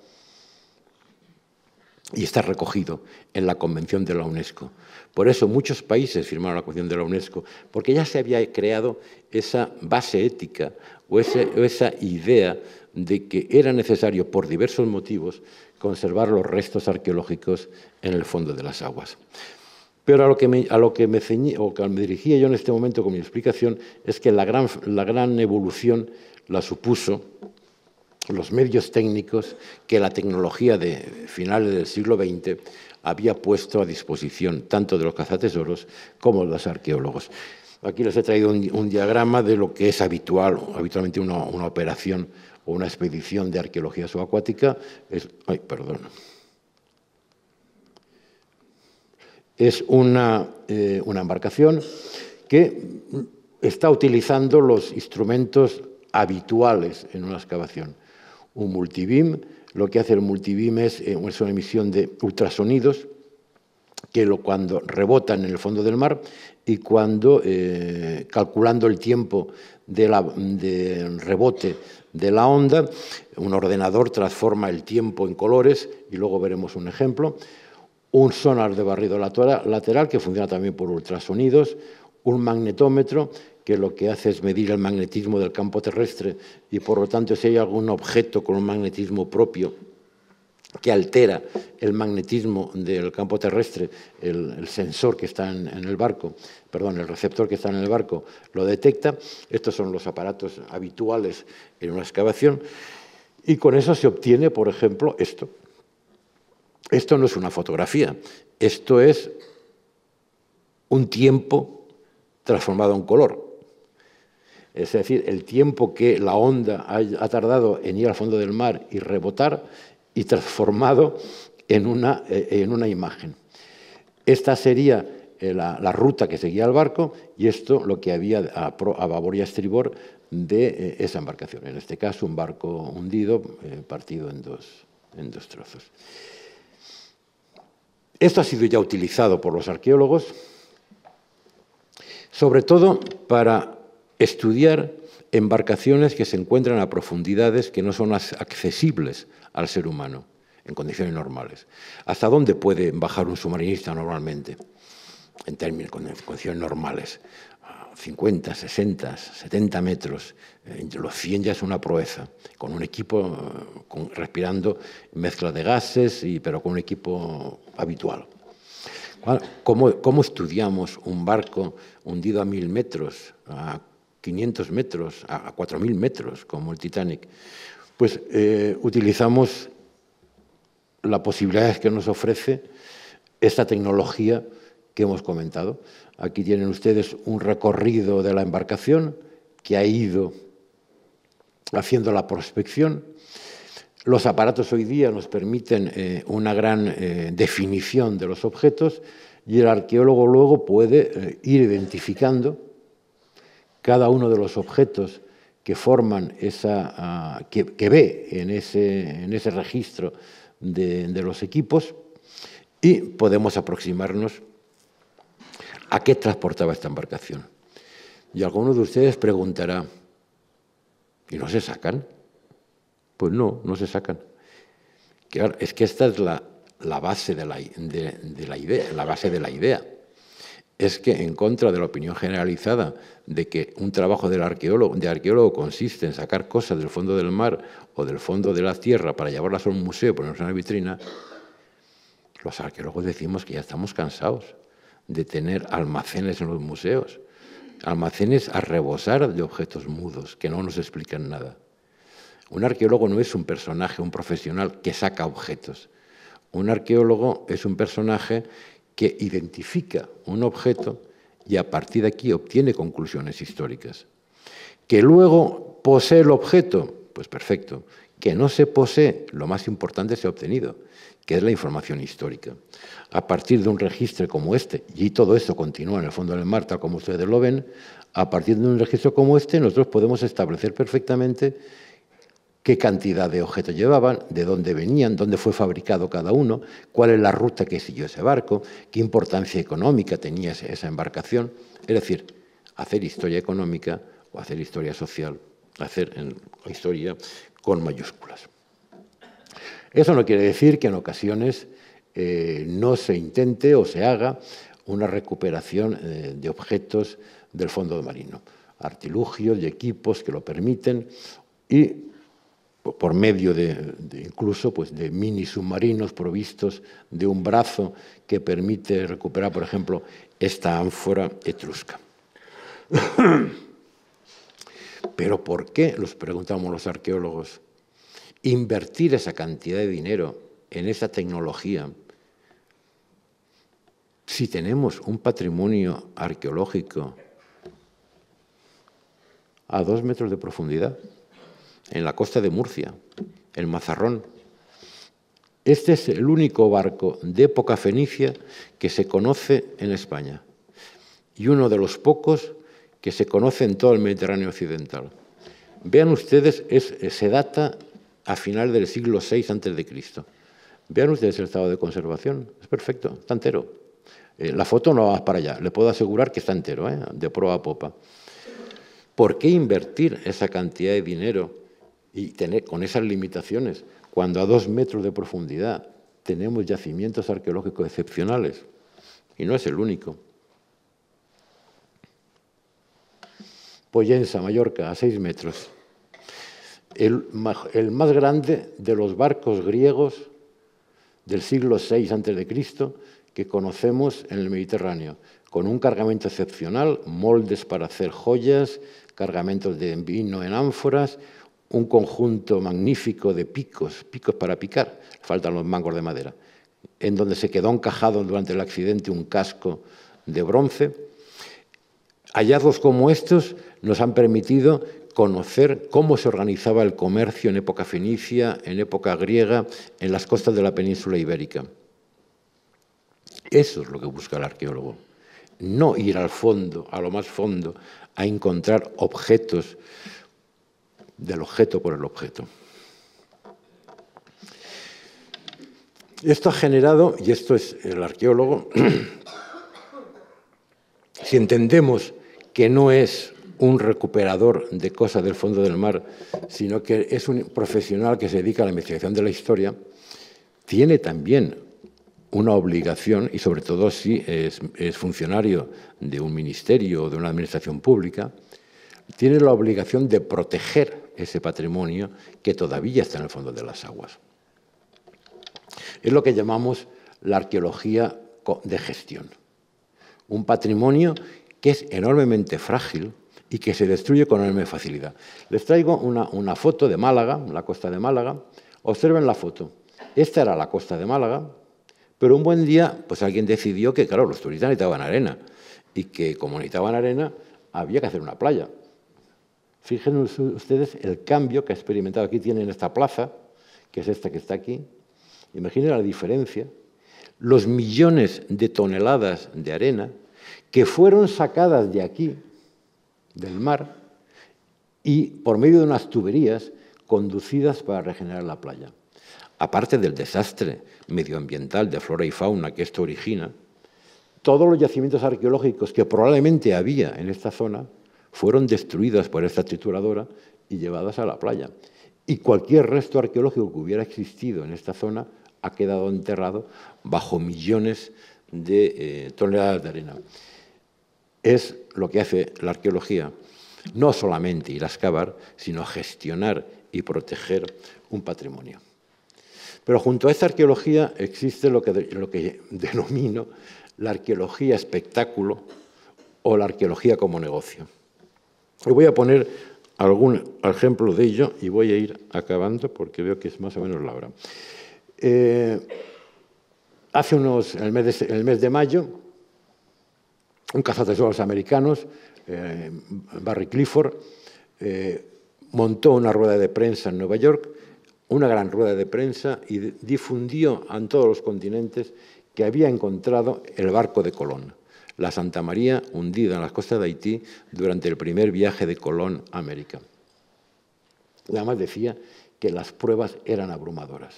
y está recogido en la Convención de la UNESCO. Por eso muchos países firmaron la Convención de la UNESCO, porque ya se había creado esa base ética o, o esa idea de que era necesario, por diversos motivos, conservar los restos arqueológicos en el fondo de las aguas. Pero a lo que me, dirigía yo en este momento con mi explicación es que la gran, evolución la supuso los medios técnicos que la tecnología de finales del siglo XX había puesto a disposición tanto de los cazatesoros como de los arqueólogos. Aquí les he traído un, diagrama de lo que es habitual, habitualmente una, una operación una expedición de arqueología subacuática es, es eh, una, embarcación que está utilizando los instrumentos habituales en una excavación. Un multibeam, lo que hace el multibeam es, eh, es una emisión de ultrasonidos que lo, cuando rebotan en el fondo del mar y cuando, eh, calculando el tiempo del de rebote de la onda. Un ordenador transforma el tiempo en colores y luego veremos un ejemplo. Un sonar de barrido lateral que funciona también por ultrasonidos. Un magnetómetro que lo que hace es medir el magnetismo del campo terrestre y por lo tanto si hay algún objeto con un magnetismo propio que altera el magnetismo del campo terrestre, el, sensor que está en, en, el barco, perdón, el receptor que está en el barco lo detecta. Estos son los aparatos habituales en una excavación y con eso se obtiene, por ejemplo, esto. Esto no es una fotografía, esto es un tiempo transformado en color. Es decir, el tiempo que la onda ha tardado en ir al fondo del mar y rebotar y transformado en una, eh, en una imagen. Esta sería eh, la, ruta que seguía el barco y esto lo que había a, babor y a estribor de eh, esa embarcación. En este caso, un barco hundido partido en dos, en dos trozos. Esto ha sido ya utilizado por los arqueólogos, sobre todo para estudiar embarcaciones que se encuentran a profundidades que no son accesibles al ser humano en condiciones normales. ¿Hasta dónde puede bajar un submarinista normalmente? En términos, con condiciones normales. 50, 60, 70 metros, eh, entre los 100 ya es una proeza, con un equipo eh, respirando mezcla de gases, y, pero con un equipo habitual. ¿Cómo, estudiamos un barco hundido a mil metros, a 500 metros, a 4.000 metros, como el Titanic, pues eh, utilizamos la posibilidad que nos ofrece esta tecnología que hemos comentado. Aquí tienen ustedes un recorrido de la embarcación que ha ido haciendo la prospección. Los aparatos hoy día nos permiten eh, una gran eh, definición de los objetos y el arqueólogo luego puede ir identificando cada uno de los objetos que forman esa, ah, que, ve en ese, en ese registro de, los equipos y podemos aproximarnos a qué transportaba esta embarcación. Y alguno de ustedes preguntará, ¿y no se sacan? Pues no, no se sacan. Claro, es que esta es la, base de la idea, la base de la idea es que en contra de la opinión generalizada de que un trabajo de arqueólogo consiste en sacar cosas del fondo del mar o del fondo de la tierra para llevarlas a un museo, ponerlas en una vitrina, los arqueólogos decimos que ya estamos cansados de tener almacenes en los museos, almacenes a rebosar de objetos mudos que no nos explican nada. Un arqueólogo no es un personaje, un profesional que saca objetos. Un arqueólogo es un personaje que identifica un objeto y a partir de aquí obtiene conclusiones históricas. Que luego posee el objeto, pues perfecto. Que no se posee, lo más importante se ha obtenido, que es la información histórica. A partir de un registro como este, y todo esto continúa en el fondo del mar, tal como ustedes lo ven, a partir de un registro como este nosotros podemos establecer perfectamente qué cantidad de objetos llevaban, de dónde venían, dónde fue fabricado cada uno, cuál es la ruta que siguió ese barco, qué importancia económica tenía esa embarcación. Es decir, hacer historia económica o hacer historia social, hacer historia con mayúsculas. Eso no quiere decir que en ocasiones eh, no se intente o se haga una recuperación eh, de objetos del fondo marino, artilugios y equipos que lo permiten y por medio de, incluso pues de mini submarinos provistos de un brazo que permite recuperar, por ejemplo, esta ánfora etrusca. Pero ¿por qué, los preguntamos los arqueólogos, invertir esa cantidad de dinero en esa tecnología si tenemos un patrimonio arqueológico a dos metros de profundidad? en la costa de Murcia, el Mazarrón. Este es el único barco de época fenicia que se conoce en España y uno de los pocos que se conoce en todo el Mediterráneo occidental. Vean ustedes, es, se data a final del siglo VI a.C. Vean ustedes el estado de conservación, es perfecto, está entero. Eh, la foto no va para allá, le puedo asegurar que está entero, ¿eh? de proa a popa. ¿Por qué invertir esa cantidad de dinero y con esas limitaciones, cuando a dos metros de profundidad tenemos yacimientos arqueológicos excepcionales, y no es el único. Pollensa, Mallorca, a seis metros. El, el más grande de los barcos griegos del siglo VI a.C. que conocemos en el Mediterráneo, con un cargamento excepcional, moldes para hacer joyas, cargamentos de vino en ánforas, un conjunto magnífico de picos, picos para picar, faltan los mangos de madera, en donde se quedó encajado durante el accidente un casco de bronce. Hallazgos como estos nos han permitido conocer cómo se organizaba el comercio en época fenicia, en época griega, en las costas de la península ibérica. Eso es lo que busca el arqueólogo. No ir al fondo, a lo más fondo, a encontrar objetos del objeto por el objeto. Esto ha generado, y esto es el arqueólogo, si entendemos que no es un recuperador de cosas del fondo del mar, sino que es un profesional que se dedica a la investigación de la historia, tiene también una obligación, y sobre todo si es, funcionario de un ministerio o de una administración pública, tiene la obligación de proteger ese patrimonio que todavía está en el fondo de las aguas. Es lo que llamamos la arqueología de gestión. Un patrimonio que es enormemente frágil y que se destruye con enorme facilidad. Les traigo una, foto de Málaga, la costa de Málaga. Observen la foto. Esta era la costa de Málaga, pero un buen día pues alguien decidió que, claro, los turistas necesitaban arena y que como necesitaban arena, había que hacer una playa. Fíjense ustedes el cambio que ha experimentado. Aquí tienen esta plaza, que es esta que está aquí. Imaginen la diferencia. Los millones de toneladas de arena que fueron sacadas de aquí, del mar, y por medio de unas tuberías conducidas para regenerar la playa. Aparte del desastre medioambiental de flora y fauna que esto origina, todos los yacimientos arqueológicos que probablemente había en esta zona fueron destruidas por esta trituradora y llevadas a la playa. Y cualquier resto arqueológico que hubiera existido en esta zona ha quedado enterrado bajo millones de eh, toneladas de arena. Es lo que hace la arqueología, no solamente ir a excavar, sino gestionar y proteger un patrimonio. Pero junto a esta arqueología existe lo que denomino la arqueología espectáculo o la arqueología como negocio voy a poner algún ejemplo de ello y voy a ir acabando porque veo que es más o menos la hora. Eh, hace unos, el mes de, el mes de mayo, un cazatesoros americanos, eh, Barry Clifford, eh, montó una rueda de prensa en Nueva York, una gran rueda de prensa, y difundió en todos los continentes que había encontrado el barco de Colón la Santa María hundida en las costas de Haití durante el primer viaje de Colón a América. Además decía que las pruebas eran abrumadoras.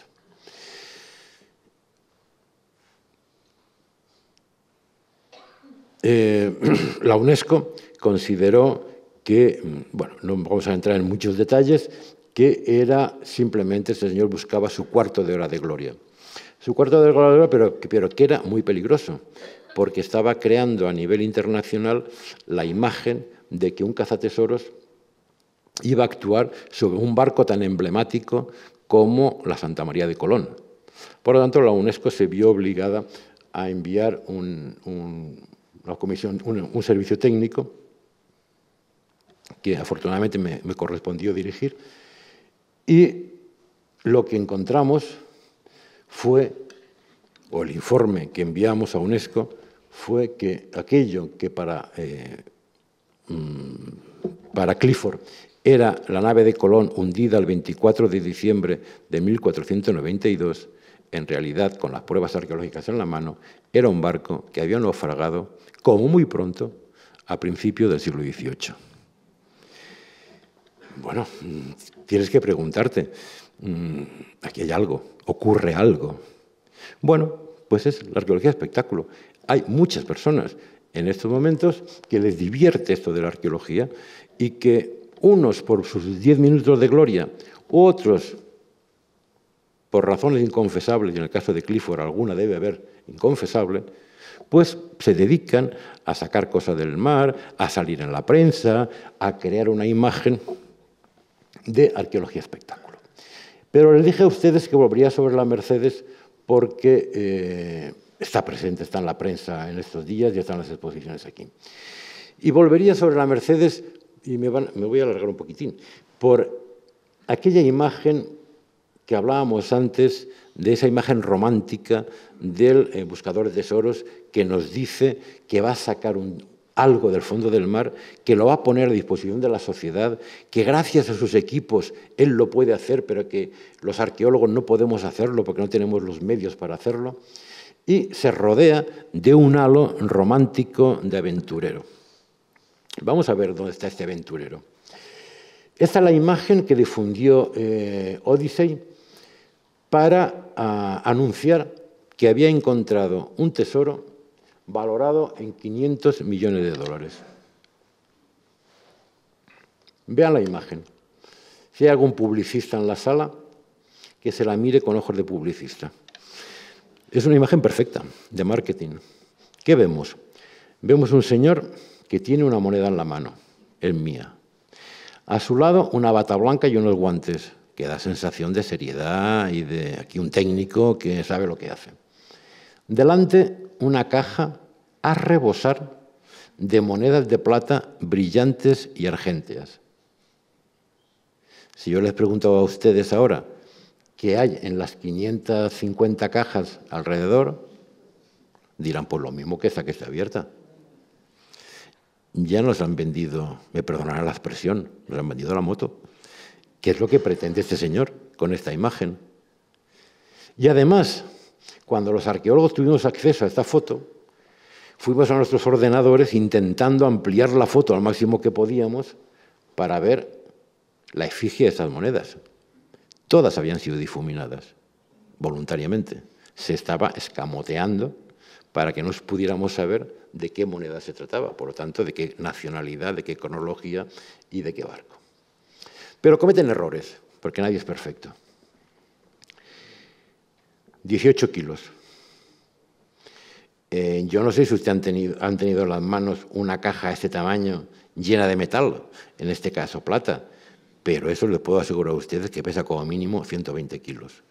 Eh, la UNESCO consideró que, mm, bueno, no vamos a entrar en muchos detalles, que era simplemente este señor buscaba su cuarto de hora de gloria. Su cuarto de hora de gloria, pero, pero que era muy peligroso, porque estaba creando a nivel internacional la imagen de que un cazatesoros iba a actuar sobre un barco tan emblemático como la Santa María de Colón. Por lo tanto, la UNESCO se vio obligada a enviar un, una comisión, un, servicio técnico que afortunadamente me correspondió dirigir y lo que encontramos fue o el informe que enviamos a UNESCO fue que aquello que para, eh, mm, Clifford era la nave de Colón hundida el 24 de diciembre de 1492, en realidad, con las pruebas arqueológicas en la mano, era un barco que había naufragado, como muy pronto, a principios del siglo XVIII. Bueno, mm, tienes que preguntarte, mm, aquí hay algo, ocurre algo. Bueno, pues es la arqueología espectáculo. Hay muchas personas en estos momentos que les divierte esto de la arqueología y que unos por sus diez minutos de gloria, otros por razones inconfesables, y en el caso de Clifford alguna debe haber inconfesable, pues se dedican a sacar cosas del mar, a salir en la prensa, a crear una imagen de arqueología espectáculo. Pero les dije a ustedes que volvería sobre la Mercedes porque eh, está presente, está en la prensa en estos días y están las exposiciones aquí. Y volvería sobre la Mercedes, y me, voy a alargar un poquitín, por aquella imagen que hablábamos antes, de esa imagen romántica del eh, buscador de tesoros que nos dice que va a sacar un, algo del fondo del mar que lo va a poner a disposición de la sociedad, que gracias a sus equipos él lo puede hacer, pero que los arqueólogos no podemos hacerlo porque no tenemos los medios para hacerlo, y se rodea de un halo romántico de aventurero. Vamos a ver dónde está este aventurero. Esta es la imagen que difundió eh, Odyssey para ah, anunciar que había encontrado un tesoro valorado en 500 millones de dólares. Vean la imagen. Si hay algún publicista en la sala, que se la mire con ojos de publicista. Es una imagen perfecta de marketing. ¿Qué vemos? Vemos un señor que tiene una moneda en la mano, es mía. A su lado una bata blanca y unos guantes, que da sensación de seriedad y de aquí un técnico que sabe lo que hace. Delante una caja a rebosar de monedas de plata brillantes y argenteas. Si yo les pregunto a ustedes ahora qué hay en las 550 cajas alrededor, dirán por pues lo mismo que esa que está abierta. Ya nos han vendido, me perdonarán la expresión, nos han vendido la moto. ¿Qué es lo que pretende este señor con esta imagen? Y además, cuando los arqueólogos tuvimos acceso a esta foto, fuimos a nuestros ordenadores intentando ampliar la foto al máximo que podíamos para ver la efigie de esas monedas. Todas habían sido difuminadas, voluntariamente. Se estaba escamoteando para que nos pudiéramos saber de qué moneda se trataba, por lo tanto, de qué nacionalidad, de qué cronología y de qué barco. Pero cometen errores, porque nadie es perfecto. 18 kilos. Eh, yo no sé si ustedes han tenido, en las manos una caja de este tamaño llena de metal, en este caso plata, pero eso les puedo asegurar a ustedes que pesa como mínimo 120 kilos.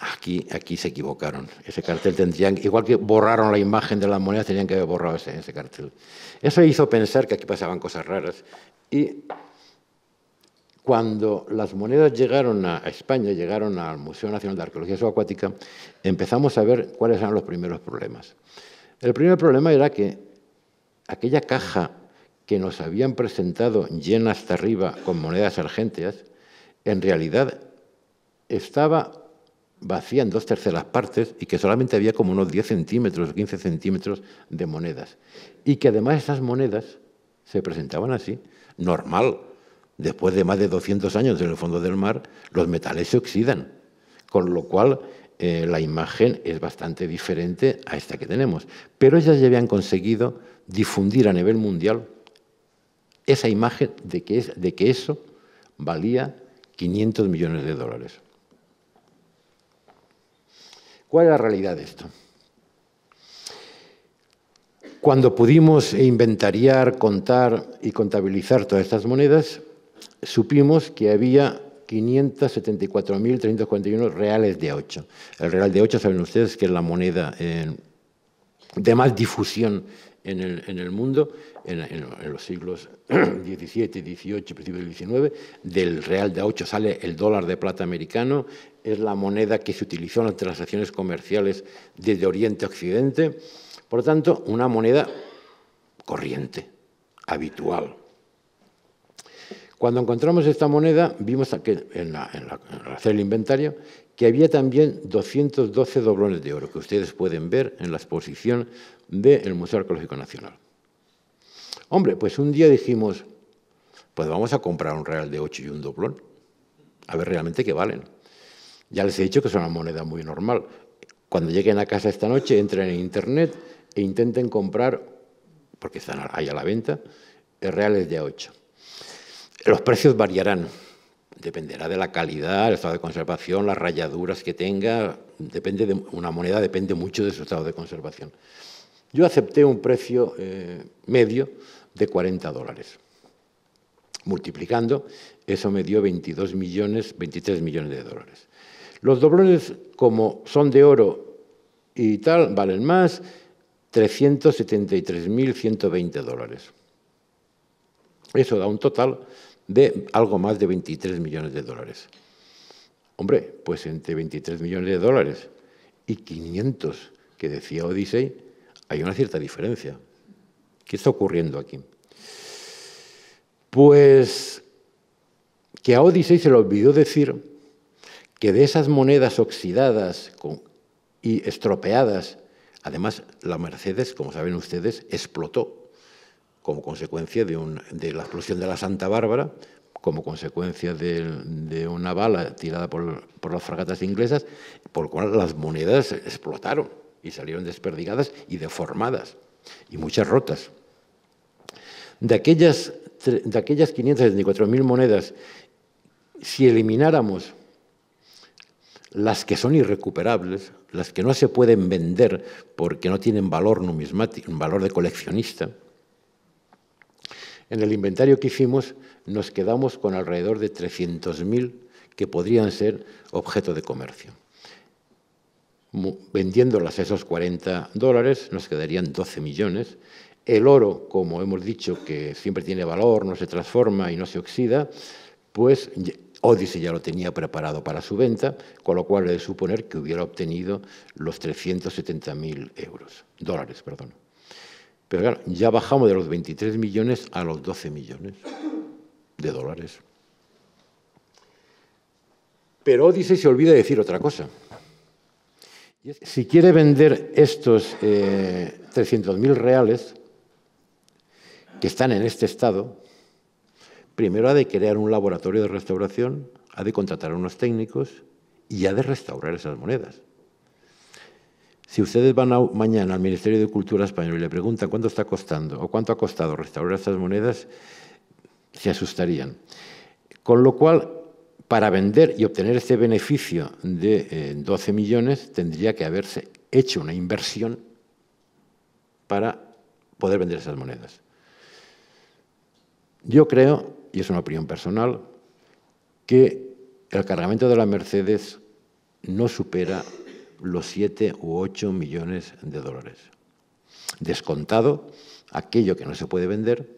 Aquí, aquí se equivocaron. Ese cartel tendrían, igual que borraron la imagen de las monedas, tenían que haber borrado ese, ese cartel. Eso hizo pensar que aquí pasaban cosas raras y cuando las monedas llegaron a España, llegaron al Museo Nacional de Arqueología Subacuática, empezamos a ver cuáles eran los primeros problemas. El primer problema era que aquella caja que nos habían presentado llena hasta arriba con monedas argentias, en realidad estaba vacía en dos terceras partes y que solamente había como unos 10 centímetros o 15 centímetros de monedas. Y que además esas monedas se presentaban así, normal, Después de más de 200 años en el fondo del mar, los metales se oxidan, con lo cual eh, la imagen es bastante diferente a esta que tenemos. Pero ellas ya habían conseguido difundir a nivel mundial esa imagen de que, es, de que eso valía 500 millones de dólares. ¿Cuál es la realidad de esto? Cuando pudimos inventariar, contar y contabilizar todas estas monedas, supimos que había 574.341 reales de 8. El real de 8 saben ustedes que es la moneda eh, de más difusión en el, mundo, en, los siglos XVII, XVIII, principios del XIX. Del real de 8 sale el dólar de plata americano, es la moneda que se utilizó en las transacciones comerciales desde Oriente a Occidente. Por lo tanto, una moneda corriente, habitual. Cuando encontramos esta moneda, vimos que en, hacer el inventario que había también 212 doblones de oro, que ustedes pueden ver en la exposición del Museo Arqueológico Nacional. Hombre, pues un día dijimos, pues vamos a comprar un real de 8 y un doblón, a ver realmente qué valen. Ya les he dicho que es una moneda muy normal. Cuando lleguen a casa esta noche, entren en Internet e intenten comprar, porque están ahí a la venta, reales de 8. Los precios variarán, dependerá de la calidad, el estado de conservación, las rayaduras que tenga. Depende de, una moneda depende mucho de su estado de conservación. Yo acepté un precio eh, medio de 40 dólares. Multiplicando, eso me dio 22 millones, 23 millones de dólares. Los doblones, como son de oro y tal, valen más, 373.120 dólares. Eso da un total de algo más de 23 millones de dólares. Hombre, pues entre 23 millones de dólares y 500 que decía Odisei, hay una cierta diferencia. ¿Qué está ocurriendo aquí? Pues que a Odisei se le olvidó decir que de esas monedas oxidadas y estropeadas, además la Mercedes, como saben ustedes, explotó como consecuencia de, la explosión de la Santa Bárbara, como consecuencia de, una bala tirada por, las fragatas inglesas, por lo cual las monedas explotaron y salieron desperdigadas y deformadas, y muchas rotas. De aquellas, de aquellas 574.000 monedas, si elimináramos las que son irrecuperables, las que no se pueden vender porque no tienen valor numismático, un valor de coleccionista, en el inventario que hicimos nos quedamos con alrededor de 300.000 que podrían ser objeto de comercio. Vendiéndolas a esos 40 dólares nos quedarían 12 millones. El oro, como hemos dicho, que siempre tiene valor, no se transforma y no se oxida, pues Odyssey ya lo tenía preparado para su venta, con lo cual es de suponer que hubiera obtenido los 370.000 euros, dólares, perdón. Pero claro, ya bajamos de los 23 millones a los 12 millones de dólares. Pero Odise se olvida de decir otra cosa. Si quiere vender estos eh, 300.000 reales que están en este estado, primero ha de crear un laboratorio de restauración, ha de contratar a unos técnicos y ha de restaurar esas monedas. Si ustedes van mañana al Ministerio de Cultura Español y le preguntan cuánto está costando o cuánto ha costado restaurar estas monedas, se asustarían. Con lo cual, para vender y obtener ese beneficio de 12 eh, millones, tendría que haberse hecho una inversión para poder vender esas monedas. Yo creo, y es una opinión personal, que el cargamento de la Mercedes no supera los 7 u 8 millones de dólares. Descontado aquello que no se puede vender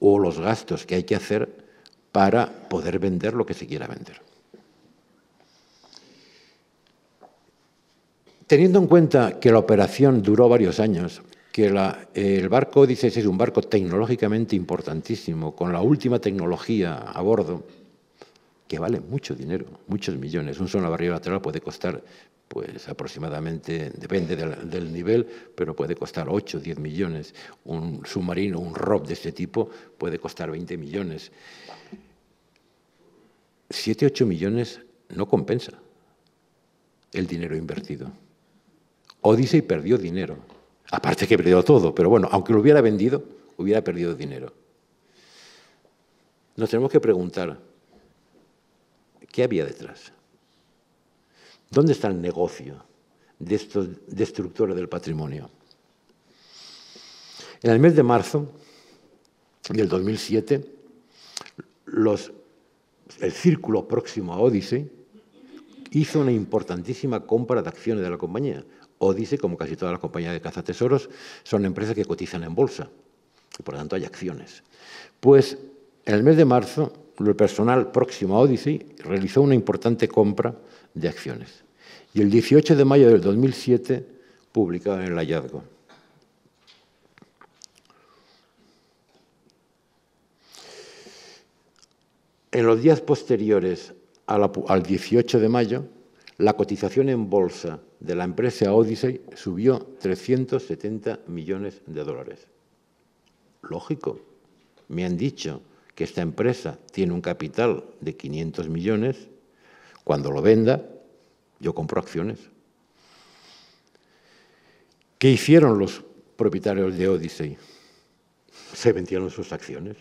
o los gastos que hay que hacer para poder vender lo que se quiera vender. Teniendo en cuenta que la operación duró varios años, que el barco que es un barco tecnológicamente importantísimo, con la última tecnología a bordo, que vale mucho dinero, muchos millones. Un solo barril lateral puede costar pues aproximadamente, depende del, nivel, pero puede costar 8 o 10 millones. Un submarino, un ROP de este tipo, puede costar 20 millones. 7, 8 millones no compensa el dinero invertido. Odyssey perdió dinero. Aparte que perdió todo, pero bueno, aunque lo hubiera vendido, hubiera perdido dinero. Nos tenemos que preguntar, ¿qué había detrás? ¿Dónde está el negocio de estos destructores del patrimonio? En el mes de marzo del 2007, el círculo próximo a Odyssey hizo una importantísima compra de acciones de la compañía. Odyssey, como casi todas las compañías de caza tesoros, son empresas que cotizan en bolsa y por lo tanto hay acciones. Pues en el mes de marzo, el personal próximo a Odyssey realizó una importante compra de acciones y el 18 de mayo del 2007 publicado en el hallazgo. En los días posteriores al 18 de mayo, la cotización en bolsa de la empresa Odyssey subió 370 millones de dólares. Lógico, me han dicho que esta empresa tiene un capital de 500 millones, cuando lo venda yo compro acciones. ¿Qué hicieron los propietarios de Odyssey? Se vendieron sus acciones.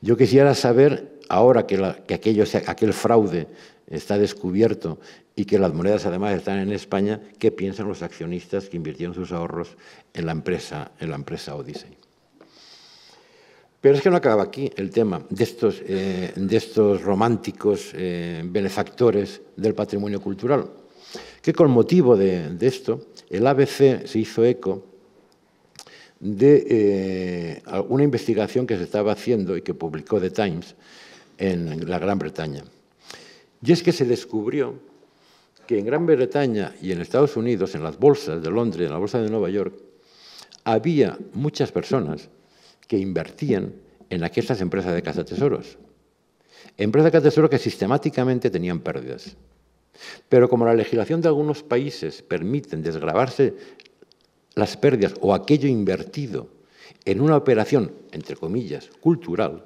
Yo quisiera saber, ahora que, aquel fraude está descubierto y que las monedas además están en España, ¿qué piensan los accionistas que invirtieron sus ahorros en la empresa, en la empresa Odyssey? Pero es que no acaba aquí el tema de estos, eh, de estos románticos eh, benefactores del patrimonio cultural, que con motivo de, esto el ABC se hizo eco de eh, una investigación que se estaba haciendo y que publicó The Times en la Gran Bretaña. Y es que se descubrió que en Gran Bretaña y en Estados Unidos, en las bolsas de Londres, en la bolsa de Nueva York, había muchas personas que invertían en aquellas empresas de casa-tesoros, Empresas de casa-tesoros que sistemáticamente tenían pérdidas. Pero como la legislación de algunos países permite desgravarse las pérdidas o aquello invertido en una operación, entre comillas, cultural,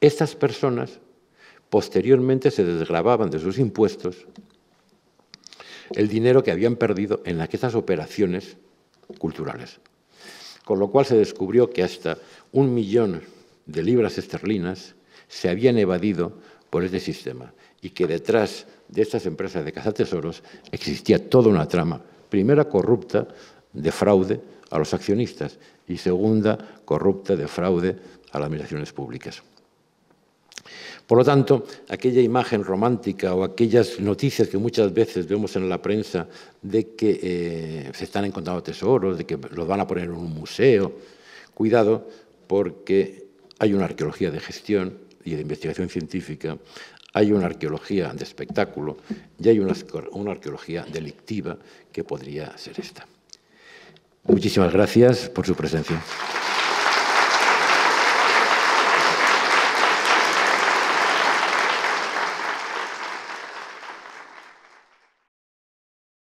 estas personas posteriormente se desgravaban de sus impuestos el dinero que habían perdido en aquellas operaciones culturales con lo cual se descubrió que hasta un millón de libras esterlinas se habían evadido por este sistema y que detrás de estas empresas de cazatesoros existía toda una trama, primera corrupta de fraude a los accionistas y segunda corrupta de fraude a las administraciones públicas. Por lo tanto, aquella imagen romántica o aquellas noticias que muchas veces vemos en la prensa de que eh, se están encontrando tesoros, de que los van a poner en un museo, cuidado porque hay una arqueología de gestión y de investigación científica, hay una arqueología de espectáculo y hay una arqueología delictiva que podría ser esta. Muchísimas gracias por su presencia.